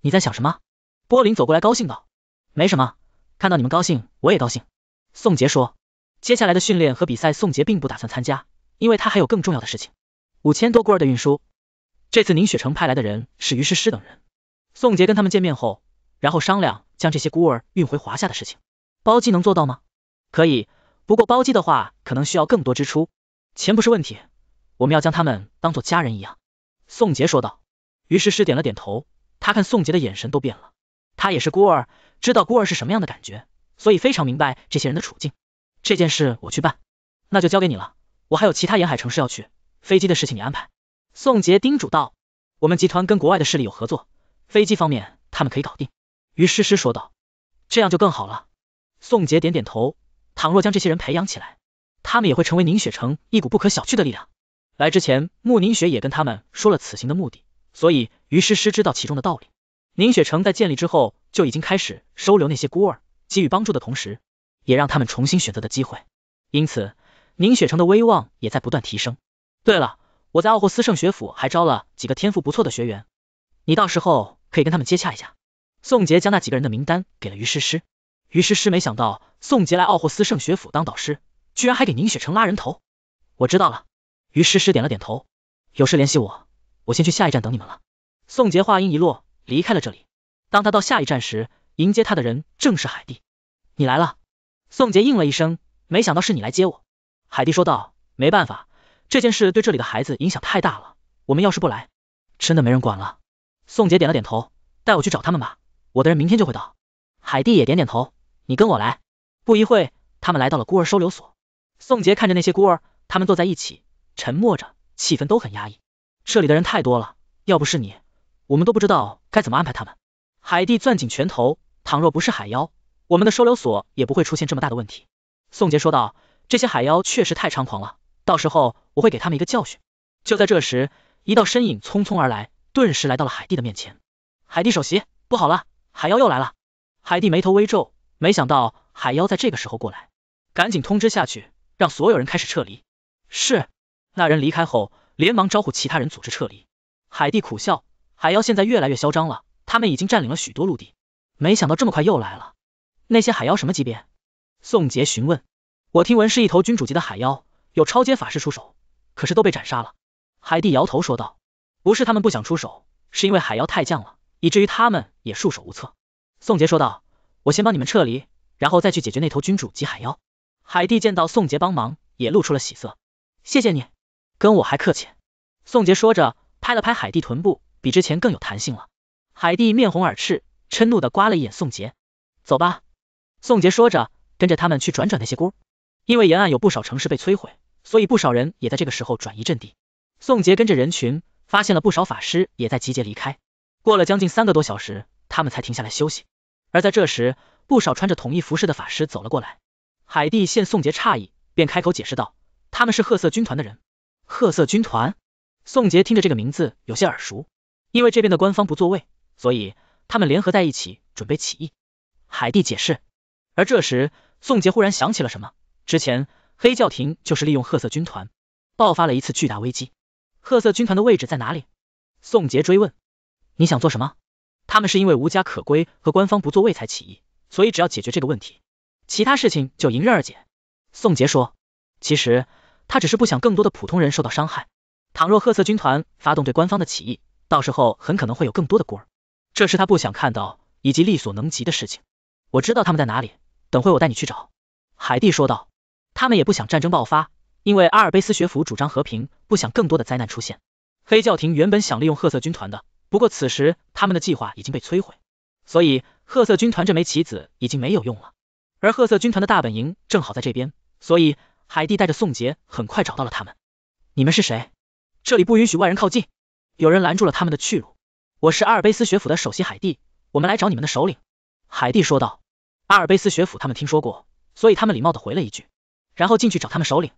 你在想什么？波林走过来，高兴道，没什么，看到你们高兴，我也高兴。宋杰说，接下来的训练和比赛，宋杰并不打算参加，因为他还有更重要的事情，五千多孤儿的运输。这次宁雪城派来的人是于诗诗等人。宋杰跟他们见面后，然后商量将这些孤儿运回华夏的事情。包机能做到吗？可以，不过包机的话，可能需要更多支出，钱不是问题，我们要将他们当做家人一样。宋杰说道，于诗诗点了点头，他看宋杰的眼神都变了。他也是孤儿，知道孤儿是什么样的感觉，所以非常明白这些人的处境。这件事我去办，那就交给你了，我还有其他沿海城市要去，飞机的事情你安排。宋杰叮嘱道。我们集团跟国外的势力有合作，飞机方面他们可以搞定。于诗诗说道，这样就更好了。宋杰点点头，倘若将这些人培养起来，他们也会成为凝雪城一股不可小觑的力量。来之前，穆宁雪也跟他们说了此行的目的，所以于诗诗知道其中的道理。宁雪城在建立之后就已经开始收留那些孤儿，给予帮助的同时，也让他们重新选择的机会，因此宁雪城的威望也在不断提升。对了，我在奥霍斯圣学府还招了几个天赋不错的学员，你到时候可以跟他们接洽一下。宋杰将那几个人的名单给了于诗诗，于诗诗没想到宋杰来奥霍斯圣学府当导师，居然还给宁雪城拉人头。我知道了。于诗诗点了点头，有事联系我，我先去下一站等你们了。宋杰话音一落，离开了这里。当他到下一站时，迎接他的人正是海蒂。你来了。宋杰应了一声，没想到是你来接我。海蒂说道，没办法，这件事对这里的孩子影响太大了，我们要是不来，真的没人管了。宋杰点了点头，带我去找他们吧，我的人明天就会到。海蒂也点点头，你跟我来。不一会，他们来到了孤儿收留所。宋杰看着那些孤儿，他们坐在一起。沉默着，气氛都很压抑。这里的人太多了，要不是你，我们都不知道该怎么安排他们。海蒂攥紧拳头，倘若不是海妖，我们的收留所也不会出现这么大的问题。宋杰说道：“这些海妖确实太猖狂了，到时候我会给他们一个教训。”就在这时，一道身影匆匆而来，顿时来到了海蒂的面前。海蒂首席，不好了，海妖又来了！海蒂眉头微皱，没想到海妖在这个时候过来，赶紧通知下去，让所有人开始撤离。是。那人离开后，连忙招呼其他人组织撤离。海蒂苦笑，海妖现在越来越嚣张了，他们已经占领了许多陆地。没想到这么快又来了。那些海妖什么级别？宋杰询问。我听闻是一头君主级的海妖，有超阶法师出手，可是都被斩杀了。海蒂摇头说道，不是他们不想出手，是因为海妖太犟了，以至于他们也束手无策。宋杰说道，我先帮你们撤离，然后再去解决那头君主级海妖。海蒂见到宋杰帮忙，也露出了喜色，谢谢你。跟我还客气，宋杰说着拍了拍海蒂臀部，比之前更有弹性了。海蒂面红耳赤，嗔怒的刮了一眼宋杰。走吧，宋杰说着跟着他们去转转那些锅，因为沿岸有不少城市被摧毁，所以不少人也在这个时候转移阵地。宋杰跟着人群，发现了不少法师也在集结离开。过了将近三个多小时，他们才停下来休息。而在这时，不少穿着统一服饰的法师走了过来。海蒂见宋杰诧异，便开口解释道，他们是褐色军团的人。褐色军团，宋杰听着这个名字有些耳熟，因为这边的官方不作为，所以他们联合在一起准备起义。海蒂解释。而这时，宋杰忽然想起了什么，之前黑教廷就是利用褐色军团爆发了一次巨大危机。褐色军团的位置在哪里？宋杰追问。你想做什么？他们是因为无家可归和官方不作为才起义，所以只要解决这个问题，其他事情就迎刃而解。宋杰说，其实。他只是不想更多的普通人受到伤害。倘若褐色军团发动对官方的起义，到时候很可能会有更多的孤儿，这是他不想看到以及力所能及的事情。我知道他们在哪里，等会我带你去找。海蒂说道。他们也不想战争爆发，因为阿尔卑斯学府主张和平，不想更多的灾难出现。黑教廷原本想利用褐色军团的，不过此时他们的计划已经被摧毁，所以褐色军团这枚棋子已经没有用了。而褐色军团的大本营正好在这边，所以。海蒂带着宋杰很快找到了他们。你们是谁？这里不允许外人靠近。有人拦住了他们的去路。我是阿尔卑斯学府的首席海蒂，我们来找你们的首领。海蒂说道。阿尔卑斯学府他们听说过，所以他们礼貌的回了一句，然后进去找他们首领。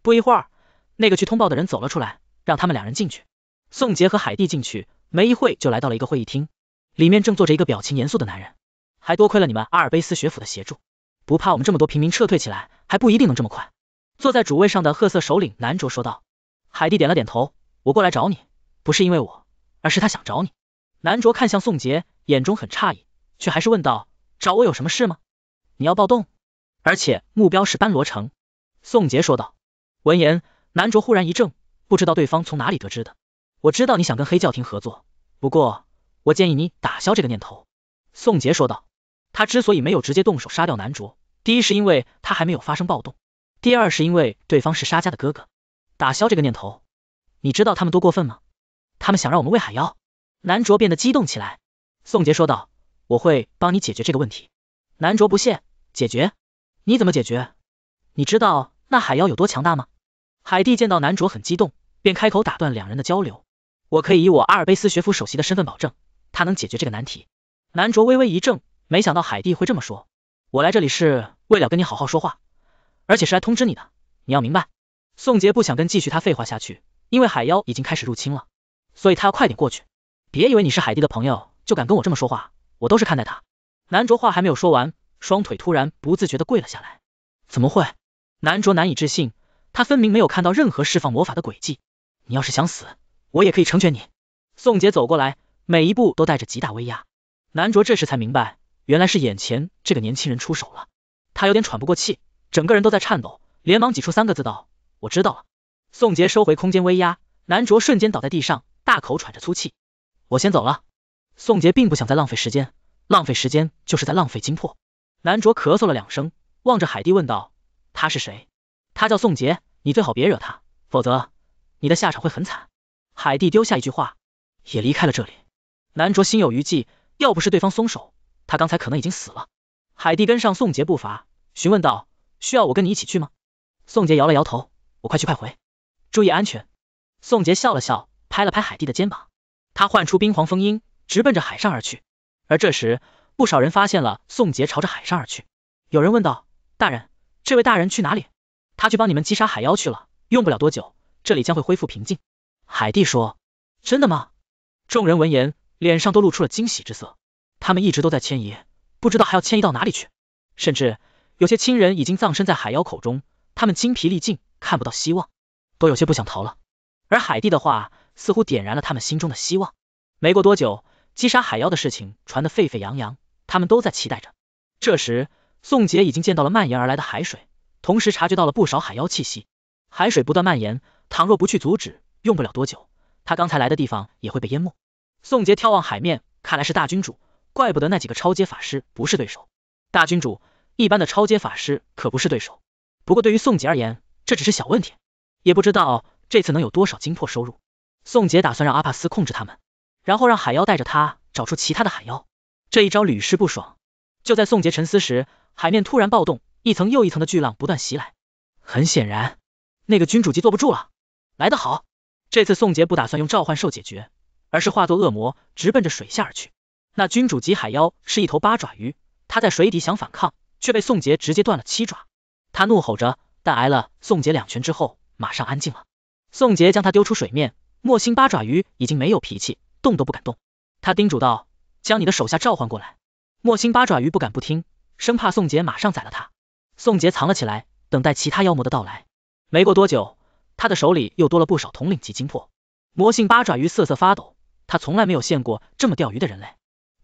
不一会儿，那个去通报的人走了出来，让他们两人进去。宋杰和海蒂进去，没一会就来到了一个会议厅，里面正坐着一个表情严肃的男人。还多亏了你们阿尔卑斯学府的协助，不怕我们这么多平民撤退起来还不一定能这么快。坐在主位上的褐色首领南卓说道，海蒂点了点头，我过来找你，不是因为我，而是他想找你。南卓看向宋杰，眼中很诧异，却还是问道，找我有什么事吗？你要暴动，而且目标是班罗城。宋杰说道。闻言，南卓忽然一怔，不知道对方从哪里得知的。我知道你想跟黑教廷合作，不过我建议你打消这个念头。宋杰说道。他之所以没有直接动手杀掉南卓，第一是因为他还没有发生暴动。第二是因为对方是沙家的哥哥，打消这个念头。你知道他们多过分吗？他们想让我们喂海妖。南卓变得激动起来，宋杰说道：“我会帮你解决这个问题。”南卓不屑：“解决？你怎么解决？你知道那海妖有多强大吗？”海蒂见到南卓很激动，便开口打断两人的交流：“我可以以我阿尔卑斯学府首席的身份保证，他能解决这个难题。”南卓微微一怔，没想到海蒂会这么说。我来这里是为了跟你好好说话。而且是来通知你的，你要明白。宋杰不想跟继续他废话下去，因为海妖已经开始入侵了，所以他要快点过去。别以为你是海蒂的朋友就敢跟我这么说话，我都是看待他。南卓话还没有说完，双腿突然不自觉的跪了下来。怎么会？南卓难以置信，他分明没有看到任何释放魔法的轨迹。你要是想死，我也可以成全你。宋杰走过来，每一步都带着极大威压。南卓这时才明白，原来是眼前这个年轻人出手了，他有点喘不过气。整个人都在颤抖，连忙挤出三个字道：“我知道了。”宋杰收回空间威压，南卓瞬间倒在地上，大口喘着粗气。我先走了。宋杰并不想再浪费时间，浪费时间就是在浪费精魄。南卓咳嗽了两声，望着海蒂问道：“他是谁？”“他叫宋杰，你最好别惹他，否则你的下场会很惨。”海蒂丢下一句话，也离开了这里。南卓心有余悸，要不是对方松手，他刚才可能已经死了。海蒂跟上宋杰步伐，询问道。需要我跟你一起去吗？宋杰摇了摇头，我快去快回，注意安全。宋杰笑了笑，拍了拍海蒂的肩膀，他唤出冰皇风鹰，直奔着海上而去。而这时，不少人发现了宋杰朝着海上而去，有人问道：大人，这位大人去哪里？他去帮你们击杀海妖去了，用不了多久，这里将会恢复平静。海蒂说：真的吗？众人闻言，脸上都露出了惊喜之色。他们一直都在迁移，不知道还要迁移到哪里去，甚至。有些亲人已经葬身在海妖口中，他们精疲力尽，看不到希望，都有些不想逃了。而海蒂的话似乎点燃了他们心中的希望。没过多久，击杀海妖的事情传得沸沸扬扬，他们都在期待着。这时，宋杰已经见到了蔓延而来的海水，同时察觉到了不少海妖气息。海水不断蔓延，倘若不去阻止，用不了多久，他刚才来的地方也会被淹没。宋杰眺望海面，看来是大君主，怪不得那几个超阶法师不是对手。大君主。一般的超阶法师可不是对手，不过对于宋杰而言，这只是小问题。也不知道这次能有多少精魄收入。宋杰打算让阿帕斯控制他们，然后让海妖带着他找出其他的海妖。这一招屡试不爽。就在宋杰沉思时，海面突然暴动，一层又一层的巨浪不断袭来。很显然，那个君主级坐不住了。来得好，这次宋杰不打算用召唤兽解决，而是化作恶魔直奔着水下而去。那君主级海妖是一头八爪鱼，它在水底想反抗。却被宋杰直接断了七爪，他怒吼着，但挨了宋杰两拳之后，马上安静了。宋杰将他丢出水面，莫辛八爪鱼已经没有脾气，动都不敢动。他叮嘱道：“将你的手下召唤过来。”莫辛八爪鱼不敢不听，生怕宋杰马上宰了他。宋杰藏了起来，等待其他妖魔的到来。没过多久，他的手里又多了不少统领级精魄。魔性八爪鱼瑟瑟发抖，他从来没有见过这么钓鱼的人类。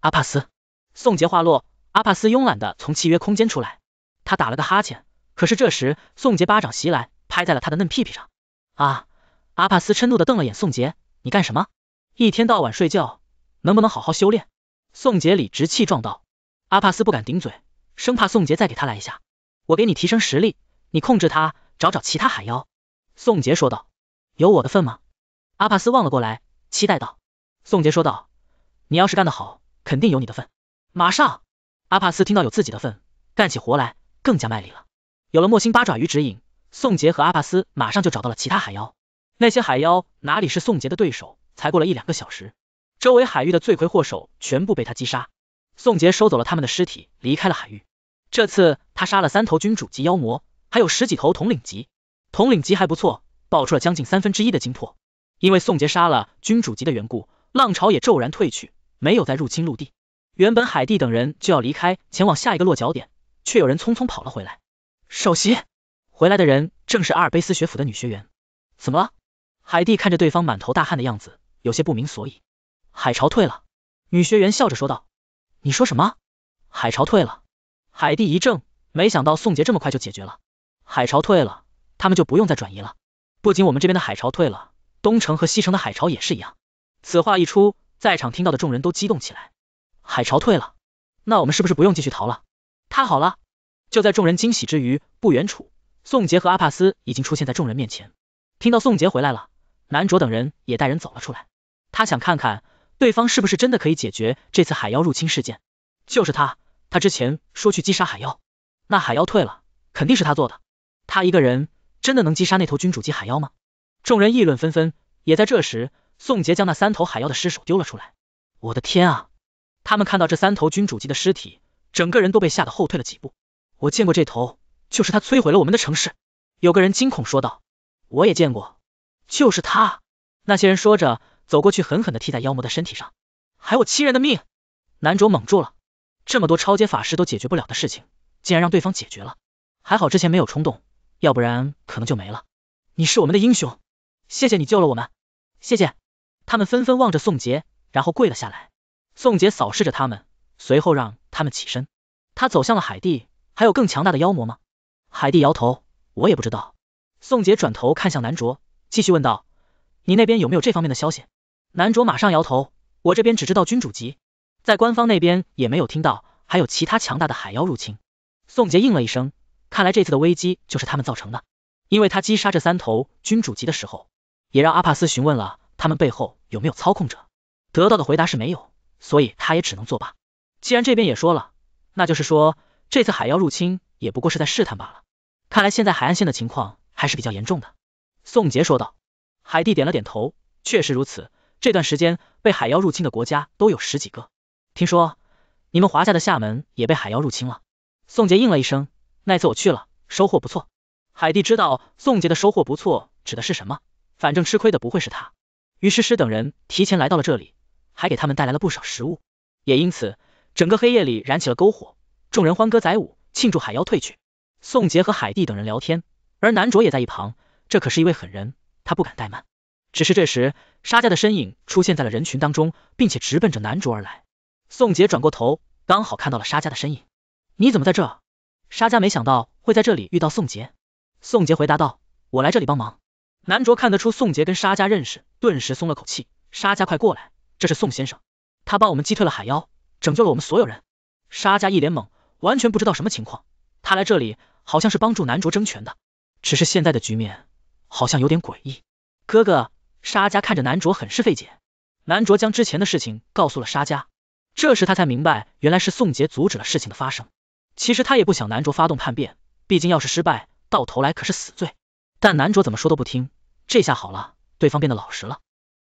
阿帕斯，宋杰话落。阿帕斯慵懒的从契约空间出来，他打了个哈欠，可是这时宋杰巴掌袭来，拍在了他的嫩屁屁上。啊！阿帕斯嗔怒的瞪了眼宋杰，你干什么？一天到晚睡觉，能不能好好修炼？宋杰理直气壮道。阿帕斯不敢顶嘴，生怕宋杰再给他来一下。我给你提升实力，你控制他，找找其他海妖。宋杰说道。有我的份吗？阿帕斯望了过来，期待道。宋杰说道，你要是干得好，肯定有你的份。马上。阿帕斯听到有自己的份，干起活来更加卖力了。有了莫辛八爪鱼指引，宋杰和阿帕斯马上就找到了其他海妖。那些海妖哪里是宋杰的对手？才过了一两个小时，周围海域的罪魁祸首全部被他击杀。宋杰收走了他们的尸体，离开了海域。这次他杀了三头君主级妖魔，还有十几头统领级。统领级还不错，爆出了将近三分之一的精魄。因为宋杰杀了君主级的缘故，浪潮也骤然退去，没有再入侵陆地。原本海蒂等人就要离开，前往下一个落脚点，却有人匆匆跑了回来。首席，回来的人正是阿尔卑斯学府的女学员。怎么了？海蒂看着对方满头大汗的样子，有些不明所以。海潮退了，女学员笑着说道。你说什么？海潮退了？海蒂一怔，没想到宋杰这么快就解决了。海潮退了，他们就不用再转移了。不仅我们这边的海潮退了，东城和西城的海潮也是一样。此话一出，在场听到的众人都激动起来。海潮退了，那我们是不是不用继续逃了？太好了！就在众人惊喜之余，不远处，宋杰和阿帕斯已经出现在众人面前。听到宋杰回来了，南卓等人也带人走了出来。他想看看对方是不是真的可以解决这次海妖入侵事件。就是他，他之前说去击杀海妖，那海妖退了，肯定是他做的。他一个人真的能击杀那头君主级海妖吗？众人议论纷纷。也在这时，宋杰将那三头海妖的尸首丢了出来。我的天啊！他们看到这三头君主级的尸体，整个人都被吓得后退了几步。我见过这头，就是他摧毁了我们的城市。有个人惊恐说道：“我也见过，就是他。”那些人说着，走过去狠狠的踢在妖魔的身体上，还我亲人的命。男主懵住了，这么多超阶法师都解决不了的事情，竟然让对方解决了。还好之前没有冲动，要不然可能就没了。你是我们的英雄，谢谢你救了我们，谢谢。他们纷纷望着宋杰，然后跪了下来。宋杰扫视着他们，随后让他们起身。他走向了海蒂，还有更强大的妖魔吗？海蒂摇头，我也不知道。宋杰转头看向南卓，继续问道，你那边有没有这方面的消息？南卓马上摇头，我这边只知道君主级，在官方那边也没有听到还有其他强大的海妖入侵。宋杰应了一声，看来这次的危机就是他们造成的，因为他击杀这三头君主级的时候，也让阿帕斯询问了他们背后有没有操控者，得到的回答是没有。所以他也只能作罢。既然这边也说了，那就是说这次海妖入侵也不过是在试探罢了。看来现在海岸线的情况还是比较严重的，宋杰说道。海蒂点了点头，确实如此。这段时间被海妖入侵的国家都有十几个，听说你们华夏的厦门也被海妖入侵了。宋杰应了一声，那次我去了，收获不错。海蒂知道宋杰的收获不错指的是什么，反正吃亏的不会是他。于诗诗等人提前来到了这里。还给他们带来了不少食物，也因此整个黑夜里燃起了篝火，众人欢歌载舞庆祝海妖退去。宋杰和海蒂等人聊天，而南卓也在一旁，这可是一位狠人，他不敢怠慢。只是这时沙家的身影出现在了人群当中，并且直奔着南卓而来。宋杰转过头，刚好看到了沙家的身影，你怎么在这？沙家没想到会在这里遇到宋杰。宋杰回答道，我来这里帮忙。南卓看得出宋杰跟沙家认识，顿时松了口气，沙家快过来。这是宋先生，他帮我们击退了海妖，拯救了我们所有人。沙家一脸懵，完全不知道什么情况。他来这里好像是帮助南卓争权的，只是现在的局面好像有点诡异。哥哥，沙家看着南卓很是费解。南卓将之前的事情告诉了沙家，这时他才明白，原来是宋杰阻止了事情的发生。其实他也不想南卓发动叛变，毕竟要是失败，到头来可是死罪。但南卓怎么说都不听，这下好了，对方变得老实了。